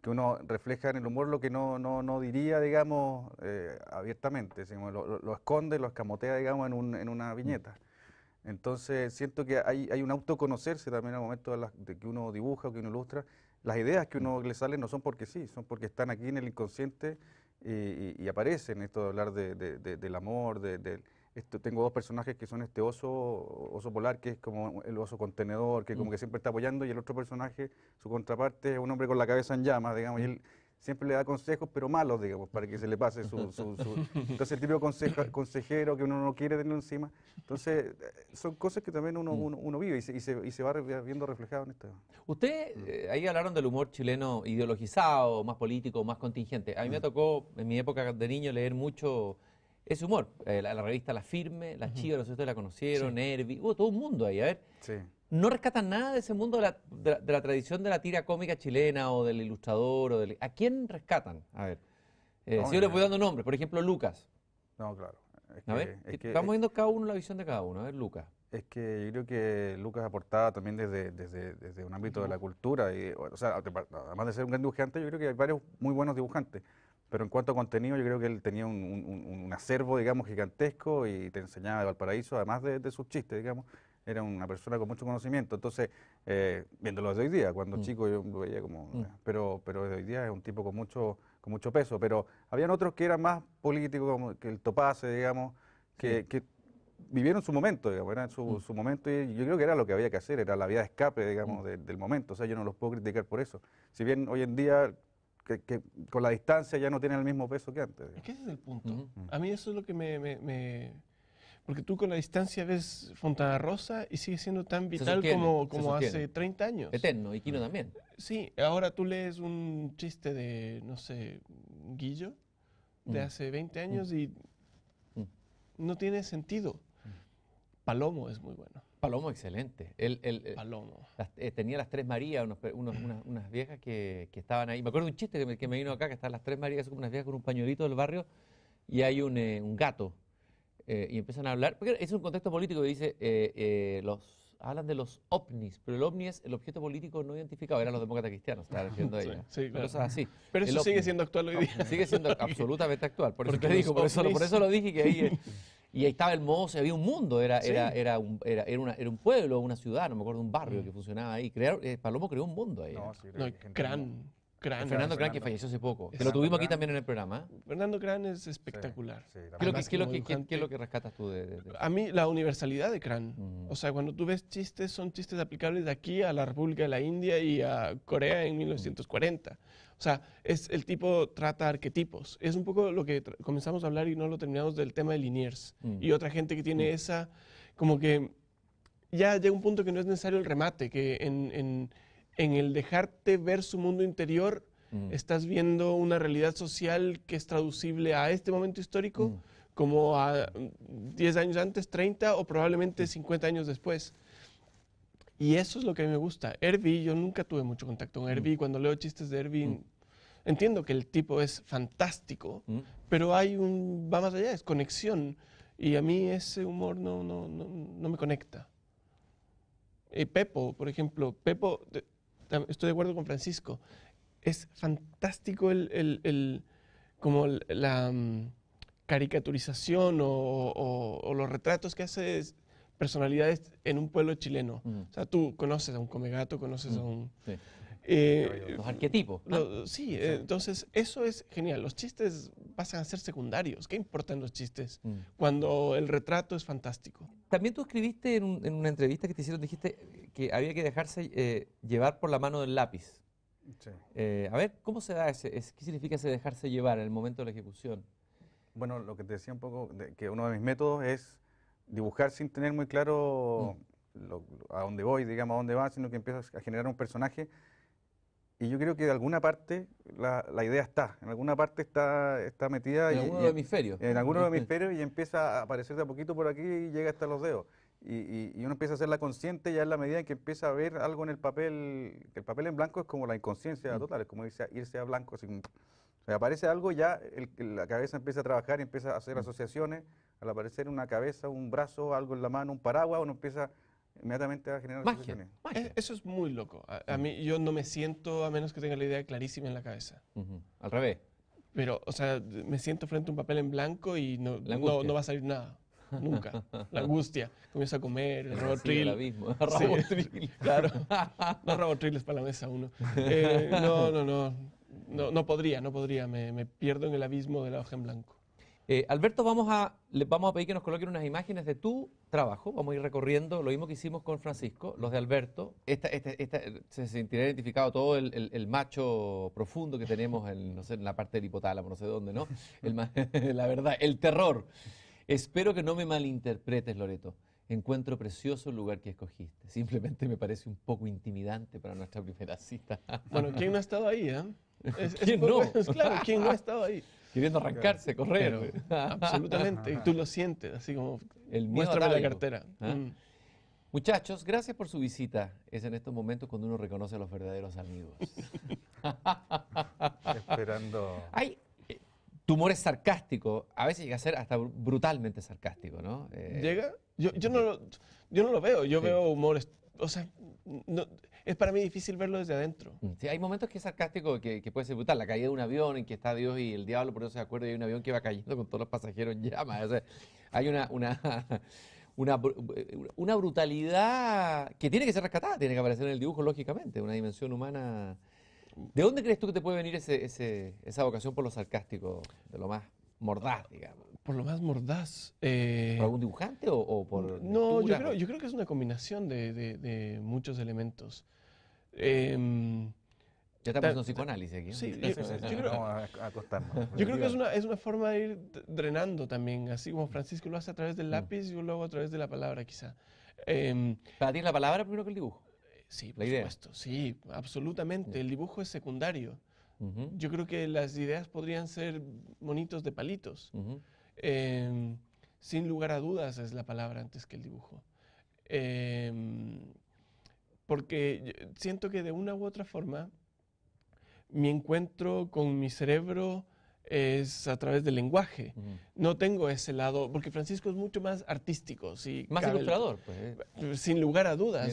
Speaker 3: que uno refleja en el humor lo que no, no, no diría, digamos, eh, abiertamente. Sino lo, esconde, lo escamotea, digamos, en, un, en una viñeta. Entonces siento que hay, un autoconocerse también al momento de, que uno dibuja o que uno ilustra. Las ideas que uno le salen no son porque sí, son porque están aquí en el inconsciente eh, y, aparecen. Esto de hablar del amor, de, esto, tengo dos personajes que son este oso, oso polar, que es como el oso contenedor, que como mm. que siempre está apoyando, y el otro personaje, su contraparte, es un hombre con la cabeza en llamas, digamos, y él siempre le da consejos, pero malos, digamos, para que se le pase su... su, (laughs) Entonces el típico consejo, consejero que uno no quiere tener encima. Entonces eh, son cosas que también mm. uno, vive y se, y, se, va viendo reflejado en esto.
Speaker 1: Usted, mm. eh, ahí hablaron del humor chileno ideologizado, más político, más contingente. A mí me mm. tocó, en mi época de niño, leer mucho ese humor. Eh, la, revista La Firme, La Chiva, no sé si ustedes la conocieron, Nervi, hubo todo un mundo ahí, a ver. Sí no rescatan nada de ese mundo de la, tradición de la tira cómica chilena o del ilustrador o del... ¿A quién rescatan? A ver, eh, si yo les eh, voy dando nombres, por ejemplo, Lucas. No, claro. estamos
Speaker 3: viendo cada uno la visión de cada uno. A ver, Lucas. Es que yo creo que Lucas aportaba también desde, un ámbito de la cultura. Y, o sea, además de ser un gran dibujante, yo creo que hay varios muy buenos dibujantes. Pero en cuanto a contenido, yo creo que él tenía un, acervo, digamos, gigantesco y te enseñaba de Valparaíso, además de, de sus chistes, digamos era una persona con mucho conocimiento. Entonces, eh, viéndolo desde hoy día, cuando mm. chico yo lo veía como... Mm. Pero, pero desde hoy día es un tipo con mucho, con mucho peso. Pero habían otros que eran más políticos, como que el Topase, digamos, que, vivieron su momento, digamos, era su, mm. su, momento y yo creo que era lo que había que hacer, era la vía de escape, digamos, del momento. O sea, yo no los puedo criticar por eso. Si bien hoy en día que, con la distancia ya no tienen el mismo peso que antes. Es que ese
Speaker 2: es el punto. A mí eso es lo que me, porque tú con la distancia ves Fontana Rosa y sigue siendo tan vital como, como hace 30 años. Eterno, y Quino también. Sí, ahora tú lees un chiste de, no sé, Guillo, de mm. hace 20 mm. años y mm. no tiene sentido.
Speaker 1: Palomo es muy bueno. Palomo, excelente. El, el, eh, Palomo. Eh, tenía las Tres Marías, unas, viejas que, que, estaban ahí. Me acuerdo de un chiste que me, vino acá, que están las Tres Marías, unas viejas con un pañuelito del barrio, y hay un, eh, un gato eh, y empiezan a hablar, porque es un contexto político que dice, eh, eh, los, hablan de los ovnis, pero el ovni es el objeto político no identificado, eran los demócratas cristianos, estaba diciendo así. Pero eso sigue siendo actual hoy día. Sigue siendo (laughs) absolutamente actual, por eso digo, por eso, lo dije (laughs) y ahí estaba el se había un mundo, era, era, era, un, era, un pueblo, una ciudad, no me acuerdo, un barrio mm. que funcionaba ahí. Crear, Palomo creó un mundo ahí. No, sí, gran, Fernando Kran, que falleció hace poco. Que lo tuvimos aquí también en el programa.
Speaker 2: Fernando Kran es espectacular. ¿Qué, es lo que rescatas tú de, A mí, la universalidad de Kran. O sea, cuando tú ves chistes, son chistes aplicables de aquí a la República de la India y a Corea en 1940. O sea, es el tipo trata arquetipos. Es un poco lo que comenzamos a hablar y no lo terminamos del tema de Liniers. Mm. Y otra gente que tiene mm. esa, como que ya llega un punto que no es necesario el remate, que en en el dejarte ver su mundo interior, mm. estás viendo una realidad social que es traducible a este momento histórico, mm. como a 10 años antes, 30 o probablemente 50 mm. años después. Y eso es lo que a mí me gusta. Herbie, yo nunca tuve mucho contacto con Herbie. Cuando leo chistes de Herbie, entiendo que el tipo es fantástico, pero hay un, va más allá, es conexión. Y a mí ese humor no, me conecta. Y eh, Pepo, por ejemplo, Pepo, estoy de acuerdo con Francisco. Es fantástico el, el, el como la mm, caricaturización o, los retratos que hace personalidades en un pueblo chileno. Mm. O sea, tú conoces a un comegato, conoces a mm. un... Eh, los arquetipos. sí, eh, entonces eso es genial. Los chistes pasan a ser secundarios. ¿Qué importan los chistes
Speaker 3: mm.
Speaker 1: cuando el retrato es fantástico? También tú escribiste en, una entrevista que te hicieron, dijiste que había que dejarse eh, llevar por la mano del lápiz. Sí. a ver, ¿cómo se da ese, qué significa ese dejarse llevar en el momento de la ejecución? Bueno, lo que te decía un poco,
Speaker 3: que uno de mis métodos es dibujar sin tener muy claro mm. a dónde voy, digamos, a dónde va, sino que empiezas a generar un personaje y yo creo que de alguna parte la, la idea está, en alguna parte está, está metida... En algunos hemisferios. En algunos (laughs) hemisferios y empieza a aparecer de a poquito por aquí y llega hasta los dedos. Y, y, uno empieza a ser la consciente ya en la medida en que empieza a ver algo en el papel, el papel en blanco es como la inconsciencia mm. total, es como irse a, irse a blanco. aparece algo ya, el, la cabeza empieza a trabajar y empieza a hacer mm. asociaciones, al aparecer una cabeza, un brazo, algo en la mano, un paraguas, uno empieza inmediatamente va a generar magia, eh, eso es muy loco.
Speaker 2: A, mm. mí yo no me siento a menos que tenga la idea clarísima en la cabeza. Al revés. Pero, o sea, me siento frente a un papel en blanco y no, va a salir nada. Nunca. La angustia. Comienzo a comer, (laughs) el robotril. Sí, robotril, claro. (laughs) No es para la mesa uno. (laughs) Eh, no, no,
Speaker 1: no, no. podría, no podría. Me, me pierdo en el abismo de la hoja en blanco. Eh, Alberto, vamos a, vamos a pedir que nos coloquen unas imágenes de tu trabajo. Vamos a ir recorriendo lo mismo que hicimos con Francisco, los de Alberto. se sentirá identificado todo el, macho profundo que tenemos en, la parte del hipotálamo, no sé dónde, ¿no? (laughs) la verdad, el terror. Espero que no me malinterpretes, Loreto. Encuentro precioso el lugar que escogiste. Simplemente me parece un poco intimidante para nuestra primera cita. Bueno, ¿quién no ha estado ahí, eh? (laughs) ¿Quién no? (laughs) claro, ¿quién no ha estado
Speaker 3: ahí? Queriendo arrancarse, correr. (laughs) absolutamente. Y tú
Speaker 2: lo
Speaker 1: sientes, así como, El
Speaker 3: muéstrame la cartera. ¿ah? Mm.
Speaker 1: Muchachos, gracias por su visita. Es en estos momentos cuando uno reconoce a los verdaderos amigos. (laughs) Esperando. Ay, eh, tu humor es sarcástico, a veces llega a ser hasta brutalmente sarcástico, ¿no? Eh, ¿Llega? Yo, eh, no lo,
Speaker 2: yo no lo veo, yo veo humor
Speaker 1: o sea, es para mí difícil verlo desde adentro. Mm, sí, hay momentos que es sarcástico, que, puede ser brutal. La caída de un avión en que está Dios y el diablo por eso se acuerda y hay un avión que va cayendo con todos los pasajeros en llamas. hay una, (laughs) una, brutalidad que tiene que ser rescatada, tiene que aparecer en el dibujo, lógicamente, una dimensión humana. ¿De dónde crees tú que te puede venir ese, esa vocación por lo sarcástico, de lo más mordaz, digamos? por lo más mordaz. Eh, ¿Por algún dibujante o, por.? No, yo creo,
Speaker 2: yo creo, que es una combinación de, muchos elementos. Em,
Speaker 3: ya estamos en psicoanálisis aquí. (laughs) Sí, yo, creo, acostarnos. (laughs) Yo creo que es
Speaker 2: una, forma de ir drenando también, así como Francisco lo hace a través del mm. lápiz, y luego a través de la palabra quizá. Em, ¿Para ti es la palabra primero que el dibujo? Eh, sí, por la idea. supuesto, sí, absolutamente. El dibujo es secundario. Yo creo que las ideas podrían ser monitos de palitos. Em, sin lugar a dudas es la palabra antes que el dibujo. Em, porque siento que de una u otra forma mi encuentro con mi cerebro es a través del lenguaje. No tengo ese lado, porque Francisco es mucho más artístico. más ilustrador, pues, eh. pues. Sin lugar a dudas.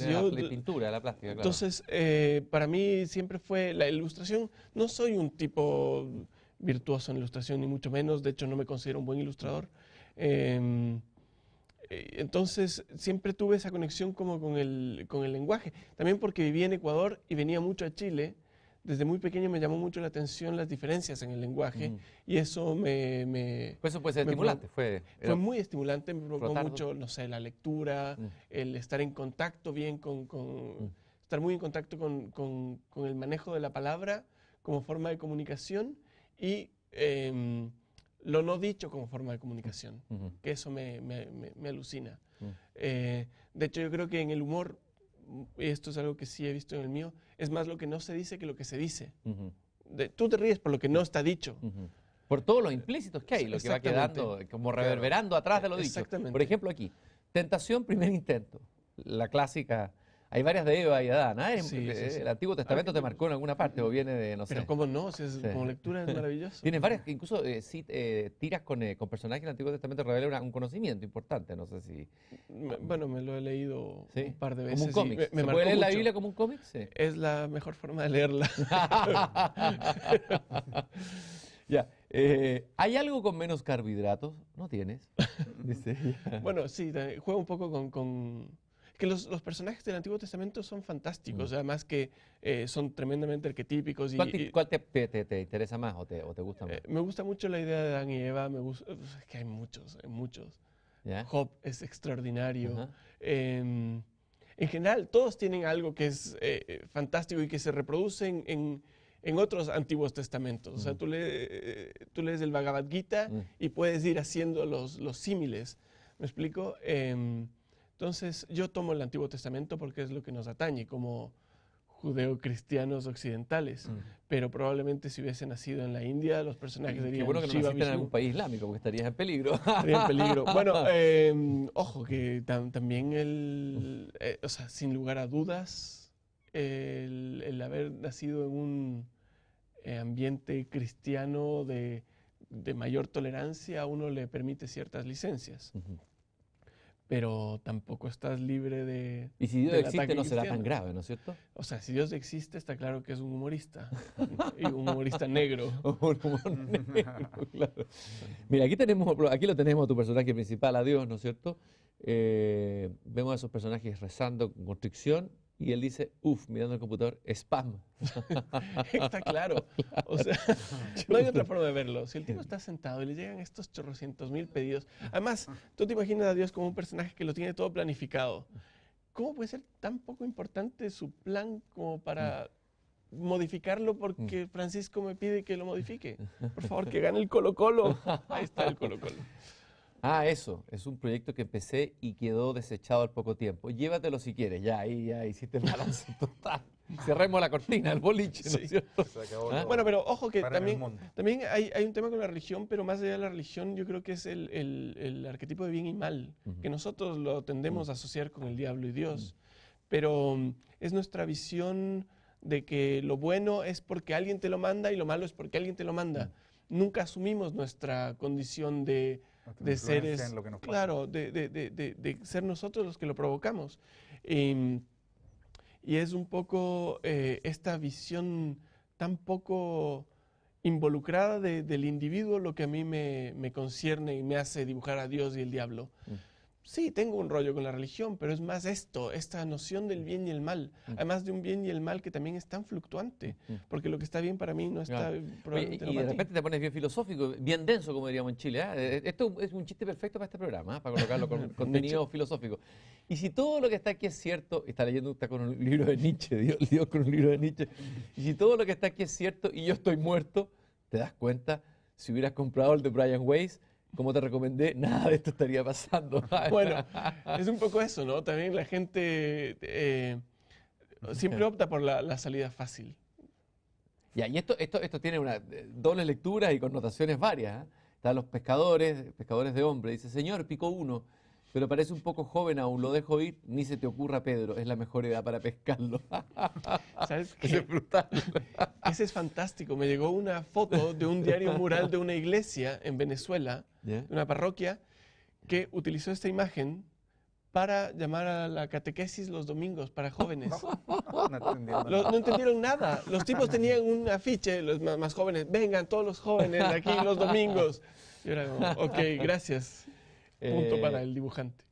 Speaker 1: pintura, la plástica, claro. Entonces,
Speaker 2: eh, para mí siempre fue la ilustración. No soy un tipo virtuoso en ilustración, ni mucho menos. De hecho, no me considero un buen ilustrador. Em, eh, entonces, siempre tuve esa conexión como con el, con el lenguaje. También porque vivía en Ecuador y venía mucho a Chile. Desde muy pequeño me llamó mucho la atención las diferencias en el lenguaje y eso me... pues eso puede estimulante. Fue, fue muy estimulante, me provocó mucho, no sé, la lectura, mm. el estar en contacto bien con... con mm. estar muy en contacto con, con el manejo de la palabra como forma de comunicación y em, lo no dicho como forma de comunicación, que eso me, me, me, alucina. Mm. Eh, de hecho, yo creo que en el humor, y esto es algo que sí he visto en el mío, es más lo que no se dice que lo que se dice.
Speaker 1: tú te ríes por lo que no está dicho. Por todos los implícitos que hay, lo que va quedando eh, como reverberando atrás de lo eh, dicho. Exactamente. Por ejemplo, aquí, tentación, primer intento, la clásica hay varias de Eva y Adán. ¿ah? Eh, el Antiguo Testamento te eh, marcó en alguna parte o viene de, no sé. Pero cómo no, si es, como lectura es (laughs) maravilloso. Tienes varias, incluso eh, si, tiras con, personajes con, personajes del Antiguo Testamento revela un conocimiento importante, no sé si...
Speaker 2: bueno, me lo he leído
Speaker 1: un par de veces. Como un leer la Biblia como un cómic? Es la mejor forma de leerla. (laughs) ya. ¿Hay algo con menos carbohidratos? No tienes. (laughs)
Speaker 2: bueno, sí, juega un poco con, que los, los, personajes del Antiguo Testamento son fantásticos, además que eh, son tremendamente arquetípicos. Y, ¿Cuál, te, te,
Speaker 1: te, interesa más o te, o gusta eh, más?
Speaker 2: me gusta mucho la idea de Dan y Eva, me gusta, es que hay muchos, hay muchos. Job es extraordinario. Em, en general, todos tienen algo que es eh, fantástico y que se reproduce en, en otros antiguos testamentos. O sea, tú, le, tú, lees el Bhagavad Gita mm. y puedes ir haciendo los, los símiles. ¿Me explico? Em, entonces yo tomo el Antiguo Testamento porque es lo que nos atañe como judeocristianos occidentales, mm. pero probablemente si hubiese nacido en la India los personajes
Speaker 1: serían Qué bueno que no naciste en algún país islámico porque estarías en peligro. Estaría en peligro. (laughs) Bueno,
Speaker 2: em, ojo que también el, eh, o sea, sin lugar a dudas, el, haber nacido en un eh, ambiente cristiano de, mayor tolerancia a uno le permite ciertas licencias pero tampoco estás libre de. Y si Dios existe, no será tan grave, ¿no es cierto? O sea, si Dios existe, está claro que es un humorista. (laughs) y un humorista negro. (laughs) (laughs)
Speaker 1: claro. Mira, aquí, tenemos, aquí lo tenemos a tu personaje principal, a Dios, ¿no es cierto? Eh, vemos a esos personajes rezando con constricción y él dice, uff, mirando el computador, spam. (laughs) está claro. (laughs) O sea, no hay otra forma de
Speaker 2: verlo. Si el tipo está sentado y le llegan estos chorrocientos mil pedidos, además, tú te imaginas a Dios como un personaje que lo tiene todo planificado. ¿Cómo puede ser tan poco importante su plan como para mm. modificarlo porque mm. Francisco me pide que lo modifique? (laughs) Por favor, que gane el Colo Colo. Ahí está el Colo Colo.
Speaker 1: Ah, eso, es un proyecto que empecé y quedó desechado al poco tiempo. Llévatelo si quieres, ya, ahí ya hiciste el balance (laughs) total. Cerremos la cortina, el boliche, ah. Bueno, pero
Speaker 2: ojo que también, también hay, hay, un tema con la religión, pero más allá de la religión, yo creo que es el, el, arquetipo de bien y mal, que nosotros lo tendemos a asociar con el diablo y Dios. Pero mm, es nuestra visión de que lo bueno es porque alguien te lo manda y lo malo es porque alguien te lo manda. Nunca asumimos nuestra condición de de seres, claro, de, ser nosotros los que lo provocamos. Em, y es un poco eh, esta visión tan poco involucrada del individuo lo que a mí me, concierne y me hace dibujar a Dios y el diablo. Mm sí, tengo un rollo con la religión, pero es más esto, esta noción del bien y el mal. Mm. Además de un bien y el mal que también es tan fluctuante, mm. porque lo que está bien para mí no está y,
Speaker 1: de repente te pones bien filosófico, bien denso, como diríamos en Chile. ¿eh? Eh, esto es un chiste perfecto para este programa, ¿eh? para colocarlo con (laughs) contenido filosófico. Y si todo lo que está aquí es cierto, está leyendo está con un libro de Nietzsche, Dios, Dios con un libro de Nietzsche, y si todo lo que está aquí es cierto y yo estoy muerto, te das cuenta, si hubieras comprado el de Brian Weiss, como te recomendé, (laughs) nada de esto estaría pasando. (laughs) bueno,
Speaker 2: es un poco eso, ¿no? También la gente eh,
Speaker 1: siempre (laughs) opta por la, salida fácil. y esto, esto, esto tiene una eh, doble lectura y connotaciones varias. ¿eh? Están los pescadores, pescadores de hombre, dice, Señor, pico uno pero parece un poco joven aún, lo dejo ir, ni se te ocurra, Pedro, es la mejor edad para pescarlo. (laughs) ¿Sabes qué? Ese es brutal. (laughs) Ese es fantástico. Me llegó
Speaker 2: una foto de un diario mural de una iglesia en Venezuela, de una parroquia, que utilizó esta imagen para llamar a la catequesis los domingos para jóvenes. (laughs) No, entendieron, nada. Los tipos tenían un afiche, los más, jóvenes, vengan todos los jóvenes aquí los domingos.
Speaker 1: Y ok, gracias. Punto para eh, el dibujante.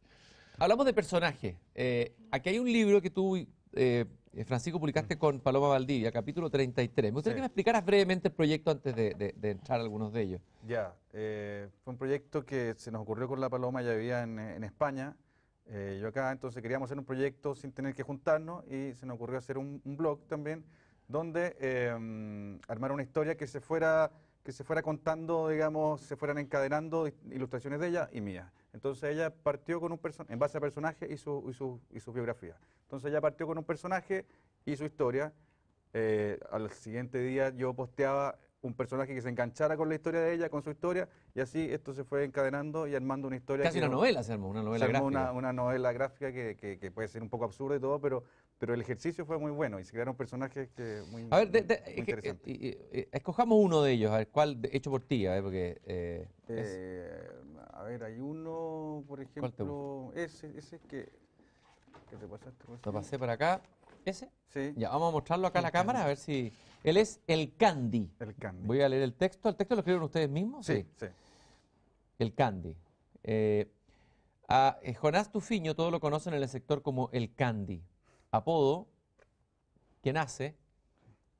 Speaker 1: Hablamos de personajes. Eh, aquí hay un libro que tú, eh, Francisco, publicaste con Paloma Valdivia, capítulo 33. Me gustaría que me explicaras brevemente el proyecto antes de, entrar a algunos de ellos.
Speaker 3: Ya, fue un proyecto que se nos ocurrió con la Paloma, ya vivía en, España, yo acá, entonces queríamos hacer un proyecto sin tener que juntarnos y se nos ocurrió hacer un blog también donde em, armar una historia que se fuera que se fuera contando, digamos, se fueran encadenando ilustraciones de ella y mía. Entonces ella partió con un en base a personajes y su, y, su, biografía. Entonces ella partió con un personaje y su historia. Eh, al siguiente día yo posteaba un personaje que se enganchara con la historia de ella, con su historia, y así esto se fue encadenando y armando una historia. Casi una novela se armó, una novela gráfica. Una, novela gráfica que, que, puede ser un poco absurda y todo, pero pero el ejercicio fue muy bueno y se crearon personajes que muy, a ver, de, eh, eh, eh, escojamos
Speaker 1: uno de ellos, a ver, ¿cuál? Hecho por ti, a ver, porque...
Speaker 3: a ver, hay uno, por ejemplo, ese, ese que... ¿Qué te pasaste? Lo pasé para
Speaker 1: acá. ¿Ese? Sí. Ya, vamos a mostrarlo acá a la cámara, a ver si... Él es el Candy. El Candy. Voy a leer el texto. ¿El texto lo escribieron ustedes mismos? Sí, sí. El Candy. Jonás Tufiño todos lo conocen en el sector como el Candy apodo que nace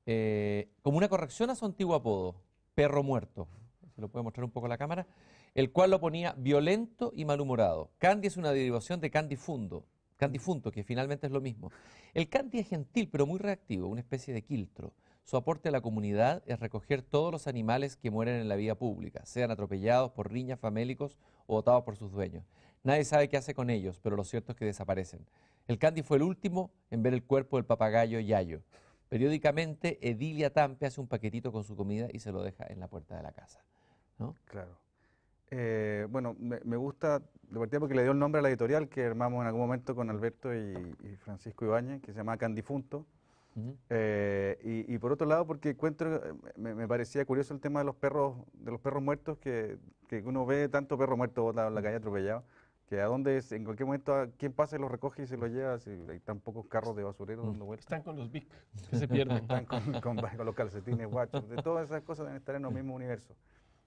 Speaker 1: eh, como una corrección a su antiguo apodo, perro muerto. Se lo puede mostrar un poco la cámara. El cual lo ponía violento y malhumorado. Candy es una derivación de Candy candifunto, que finalmente es lo mismo. El candy es gentil, pero muy reactivo, una especie de quiltro. Su aporte a la comunidad es recoger todos los animales que mueren en la vida pública, sean atropellados por riñas, famélicos o botados por sus dueños. Nadie sabe qué hace con ellos, pero lo cierto es que desaparecen. El Candy fue el último en ver el cuerpo del papagayo Yayo. Periódicamente, Edilia Tampe hace un paquetito con su comida y se lo deja en la puerta de la casa. Claro.
Speaker 3: Eh, bueno, me, gusta, de partida porque le dio el nombre a la editorial que armamos en algún momento con Alberto y, Francisco Ibáñez, que se llama Candifunto. Eh, y, por otro lado, porque encuentro, me, parecía curioso el tema de los perros, de los perros muertos, que, uno ve tanto perro muerto botado en la mm. calle atropellado que a dónde es, en cualquier momento, ¿quién quien pase lo recoge y se lo lleva, si hay tan pocos carros de basurero. Mm. donde Están con los BIC, que se pierden. (laughs) Están con, con los calcetines guachos, de todas esas cosas deben estar en el mismo universo.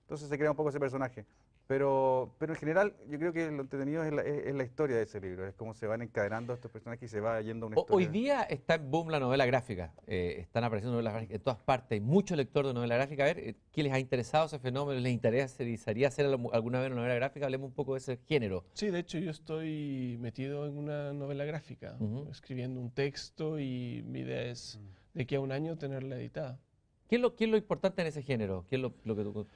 Speaker 3: Entonces se crea un poco ese personaje. Pero, pero en general, yo creo que lo entretenido es la, historia de ese libro, es cómo se van encadenando estos personajes y se va yendo a una historia. Hoy
Speaker 1: día está en boom la novela gráfica, eh, están apareciendo novelas gráficas en todas partes, hay mucho lector de novela gráfica. A ver, eh, ¿qué les ha interesado ese fenómeno? ¿Les interesaría hacer alguna vez una novela gráfica? Hablemos un poco de ese género.
Speaker 2: Sí, de hecho yo estoy metido en una novela gráfica, escribiendo un texto y mi idea es mm. de que a un año tenerla editada. ¿Qué es lo, importante en ese género? ¿Qué es lo, lo que tú...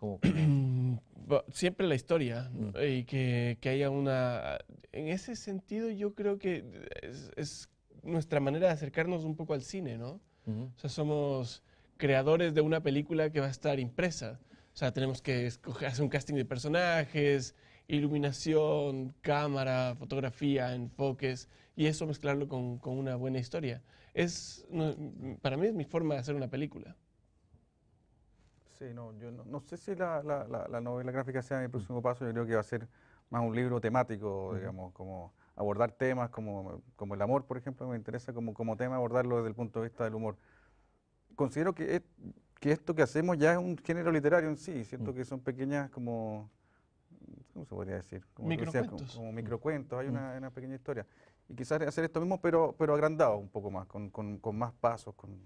Speaker 2: Como, (clears throat) Siempre la historia mm. y que, que, haya una... En ese sentido yo creo que es, nuestra manera de acercarnos un poco al cine, ¿no? O sea, somos creadores de una película que va a estar impresa. O sea, tenemos que escoger, hacer un casting de personajes, iluminación, cámara, fotografía, enfoques, y eso mezclarlo con, con una buena historia. Es, para mí es mi forma de hacer una película.
Speaker 3: Sí, no, yo no, sé si la, la, novela gráfica sea mi próximo mm. paso, yo creo que va a ser más un libro temático, digamos, como abordar temas como, como el amor, por ejemplo, me interesa como, como tema abordarlo desde el punto de vista del humor. Considero que, que esto que hacemos ya es un género literario en sí, siento mm. que son pequeñas como, ¿cómo se podría decir? Como microcuentos. microcuentos, hay mm. una, una, pequeña historia. Y quizás hacer esto mismo, pero, pero agrandado un poco más, con, con, con más pasos, con,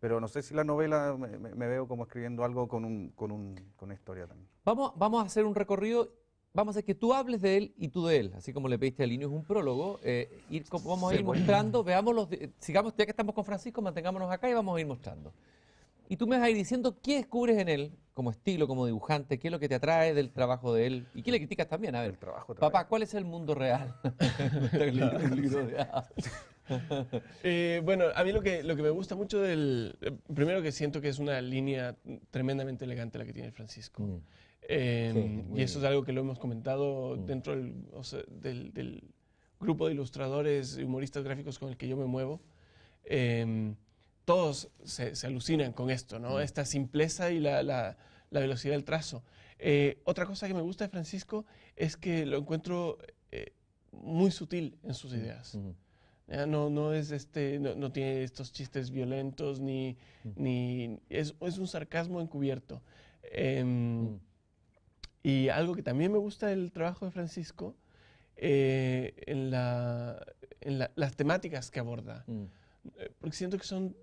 Speaker 3: pero no sé si la novela me, veo como escribiendo algo con, un, con, una historia también. Vamos, vamos a hacer un recorrido vamos a hacer que
Speaker 1: tú hables de él y tú de él, así como le pediste niño, es un prólogo, eh, ir, vamos a ir mostrando, veamos los, eh, sigamos, ya que estamos con Francisco, mantengámonos acá y vamos a ir mostrando. Y tú me vas a ir diciendo qué descubres en él, como estilo, como dibujante, qué es lo que te atrae del trabajo de él y qué le criticas también. A ver, trabajo papá, ¿cuál es el mundo real? (laughs) (laughs) (laughs)
Speaker 2: Eh, bueno, a mí lo que, me gusta mucho del... Eh, primero que siento que es una línea tremendamente elegante la que tiene Francisco. Mm. Em, y eso es algo que lo hemos comentado mm. dentro del, grupo de ilustradores y humoristas gráficos con el que yo me muevo. Em, todos se, alucinan con esto, ¿no? Mm. Esta simpleza y la, velocidad del trazo. Eh, otra cosa que me gusta de Francisco es que lo encuentro muy sutil en sus ideas. Eh, no, es este, no, tiene estos chistes violentos, ni, mm. es, un sarcasmo encubierto. Em, mm. Y algo que también me gusta del trabajo de Francisco, eh, en, en las temáticas que aborda, mm. eh, porque siento que son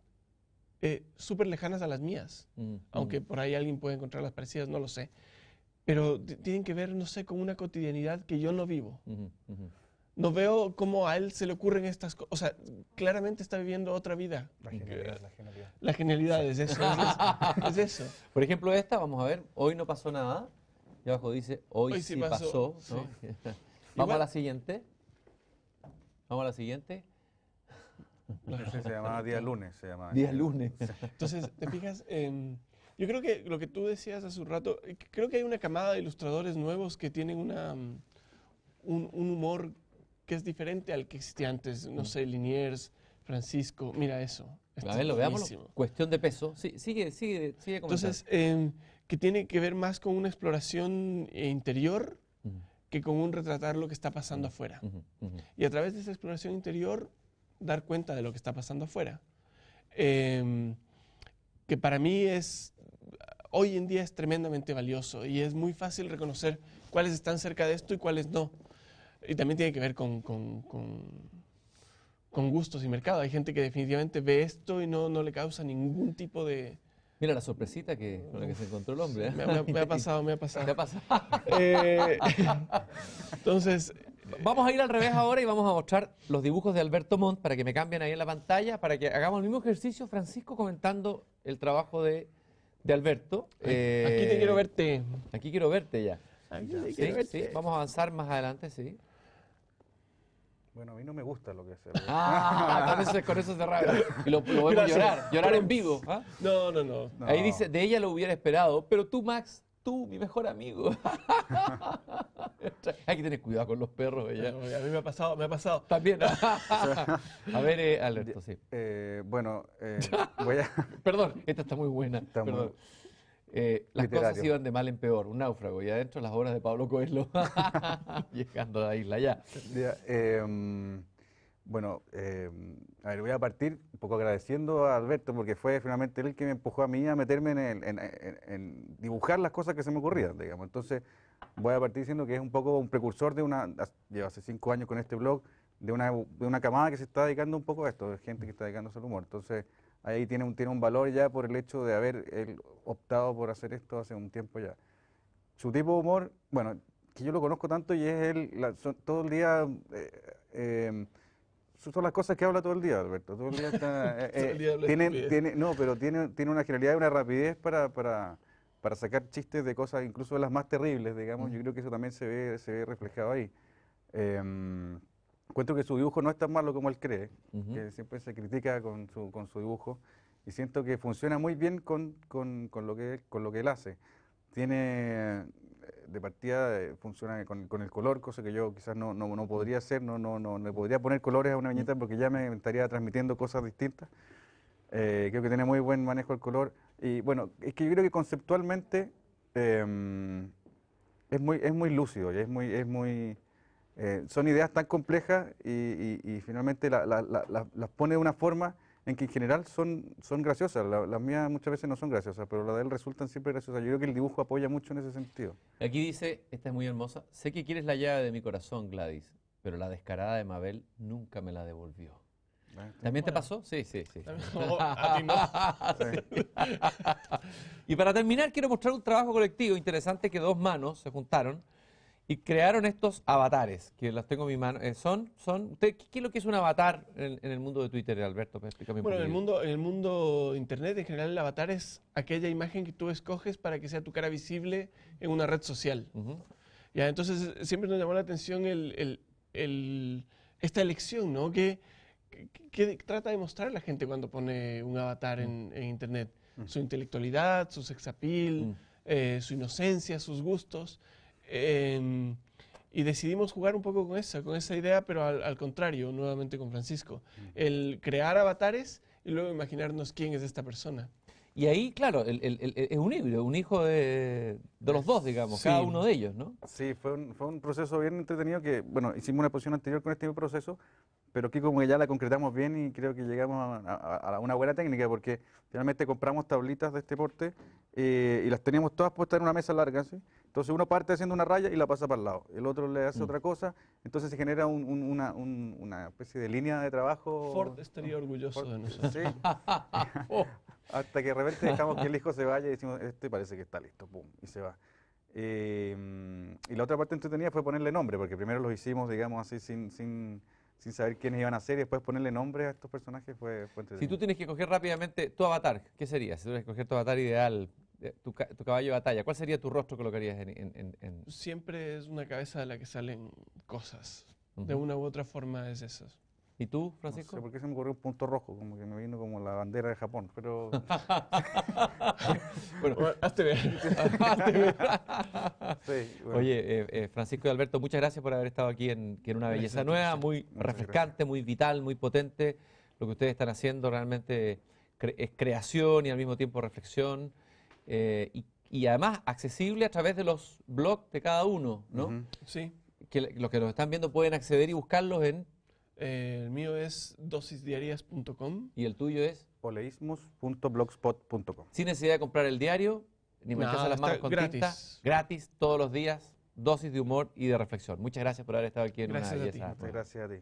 Speaker 2: eh, súper lejanas a las mías, aunque por ahí alguien puede encontrar las parecidas, no lo sé, pero tienen que ver, no sé, con una cotidianidad que yo no vivo no veo cómo a él se le ocurren estas cosas. O sea, claramente está viviendo otra vida. La genialidad. La genialidad, es, (laughs) eso,
Speaker 1: Por ejemplo, esta, vamos a ver, hoy no pasó nada. Y abajo dice, hoy, sí pasó. (laughs) vamos a la siguiente. Vamos a la siguiente. se llamaba Día Lunes. Se Día Lunes.
Speaker 2: Entonces, te fijas, em, yo creo que lo que tú decías hace un rato, eh, creo que hay una camada de ilustradores nuevos que tienen una, mm, un humor que es diferente al que existía antes, no mm. sé, Liniers, Francisco, mira eso. A ver, lo veamos, Cuestión de peso. Sí, sigue, sigue, sigue Entonces, em, que tiene que ver más con una exploración eh, interior que con un retratar lo que está pasando afuera. Y a través de esa exploración interior, dar cuenta de lo que está pasando afuera. Em, que para mí es, hoy en día es tremendamente valioso y es muy fácil reconocer cuáles están cerca de esto y cuáles no. Y también tiene que ver con, con, gustos y mercado. Hay gente que definitivamente ve esto y no, no le causa ningún tipo de, Mira la sorpresita
Speaker 1: que, con la que se encontró el hombre. ¿eh? Me, ha pasado, me ha pasado. (laughs) ¿Te ha pasado? Eh, entonces... Vamos a ir al revés ahora y vamos a mostrar los dibujos de Alberto Montt para que me cambien ahí en la pantalla, para que hagamos el mismo ejercicio, Francisco, comentando el trabajo de, de Alberto. aquí te eh, quiero verte. Aquí quiero verte ya. ¿Sí? ¿Sí? Vamos a avanzar más adelante, sí.
Speaker 3: Bueno, a mí no me gusta lo que hace. (laughs) Ah, con eso, con Y lo, lo vemos llorar, llorar en vivo. ¿ah? No, no, no, Ahí dice,
Speaker 1: de ella lo hubiera esperado, pero tú, Max, tú, mi mejor amigo. (laughs) Hay que tener cuidado con los perros. ella a mí me ha pasado, me ha pasado. También. (laughs) a ver, eh, Alberto, sí. Eh, bueno, eh, voy a... Perdón, esta está muy buena. Está eh, las cosas iban de mal en peor, un náufrago, y adentro las obras de Pablo Coelho, (laughs)
Speaker 3: (laughs) llegando a la isla ya. Em, bueno, em, a ver, voy a partir un poco agradeciendo a Alberto, porque fue finalmente él que me empujó a mí a meterme en, en, dibujar las cosas que se me ocurrían, digamos. Entonces, voy a partir diciendo que es un poco un precursor de una, llevo hace cinco años con este blog, de una, de una camada que se está dedicando un poco a esto, de gente que está dedicándose al humor. Entonces, ahí tiene un, tiene un valor ya por el hecho de haber él optado por hacer esto hace un tiempo ya. Su tipo de humor, bueno, que yo lo conozco tanto y es él todo el día... Eh, eh, son las cosas que habla todo el día, Alberto. Todo el día está, (laughs) eh, tiene, tiene, no, pero tiene, tiene una generalidad y una rapidez para, para, para, sacar chistes de cosas, incluso de las más terribles, digamos. Yo creo que eso también se ve, se ve reflejado ahí. Em, encuentro que su dibujo no es tan malo como él cree, que siempre se critica con su, con su dibujo, y siento que funciona muy bien con, con, con lo, que, con lo que él hace. Tiene, eh, de partida, eh, funciona con, con, el color, cosa que yo quizás no, no, no podría hacer, no, no, no, me podría poner colores a una viñeta porque ya me estaría transmitiendo cosas distintas. Eh, creo que tiene muy buen manejo del color. Y bueno, es que yo creo que conceptualmente em, es, muy, es muy lúcido es muy... Es muy eh, son ideas tan complejas y, finalmente las pone de una forma en que en general son, son graciosas. las mías muchas veces no son graciosas, pero las de él resultan siempre graciosas. Yo creo que el dibujo apoya mucho en ese sentido.
Speaker 1: Aquí dice, esta es muy hermosa, sé que quieres la llave de mi corazón, Gladys, pero la descarada de Mabel nunca me la devolvió. Ah, ¿También te pasó? Sí, (laughs) (laughs) sí, sí. Y para terminar, quiero mostrar un trabajo colectivo interesante que dos manos se juntaron y crearon estos avatares, que los tengo en mi mano. Eh, son, son, ¿qué, es lo que es un avatar en, el mundo de Twitter, Alberto? bueno, en el,
Speaker 2: mundo, de Internet, en general, el avatar es aquella imagen que tú escoges para que sea tu cara visible en una red social. entonces, siempre nos llamó la atención esta elección, ¿no? Que, trata de mostrar la gente cuando pone un avatar en, Internet. Su intelectualidad, su sexapil, eh, su inocencia, sus gustos y decidimos jugar un poco con esa, con esa idea, pero al, contrario, nuevamente con Francisco. El crear avatares y luego imaginarnos quién es esta persona. Y ahí, claro, es
Speaker 3: un híbrido, un hijo de, los dos, digamos, cada uno de ellos, ¿no? Sí, fue un, fue un proceso bien entretenido que, bueno, hicimos una posición anterior con este mismo proceso, pero aquí como que ya la concretamos bien y creo que llegamos a, una buena técnica, porque finalmente compramos tablitas de este porte eh, y las teníamos todas puestas en una mesa larga, Entonces uno parte haciendo una raya y la pasa para el lado, el otro le hace mm. otra cosa, entonces se genera una, una, especie de línea de trabajo. Ford estaría orgulloso de nosotros. Sí. (laughs) Oh. Hasta que de repente dejamos que el hijo se vaya y decimos, este parece que está listo, y se va. Eh, y la otra parte entretenida fue ponerle nombre, porque primero los hicimos, digamos así, sin, sin sin saber quiénes iban a ser y después ponerle nombre a estos personajes fue, fue Si tú
Speaker 1: tienes que coger rápidamente tu avatar, ¿qué sería? Si tienes que coger tu avatar ideal, eh, tu, caballo de batalla, ¿cuál sería tu rostro que colocarías en...?
Speaker 2: Siempre es una cabeza de la que salen cosas. De una u otra forma es eso.
Speaker 3: ¿Y tú, Francisco? No sé se me ocurrió un punto rojo, como que me vino como la bandera de Japón, pero... (laughs) bueno, hazte ver. (laughs) Oye, eh, eh, Francisco y Alberto, muchas
Speaker 1: gracias por haber estado aquí en, Una Belleza Nueva, muy refrescante, muy vital, muy potente. Lo que ustedes están haciendo realmente es creación y al mismo tiempo reflexión. Eh, y, además accesible a través de los blogs de cada uno, ¿no? Sí. Que los que nos están viendo pueden acceder y buscarlos en eh, el mío es dosisdiarias.com.
Speaker 3: ¿Y el tuyo es? poleismos.blogspot.com
Speaker 1: Sin necesidad de comprar el diario, ni a las manos con gratis. gratis todos los días, dosis de humor y de reflexión. Muchas gracias por haber estado aquí en una de
Speaker 3: gracias a ti.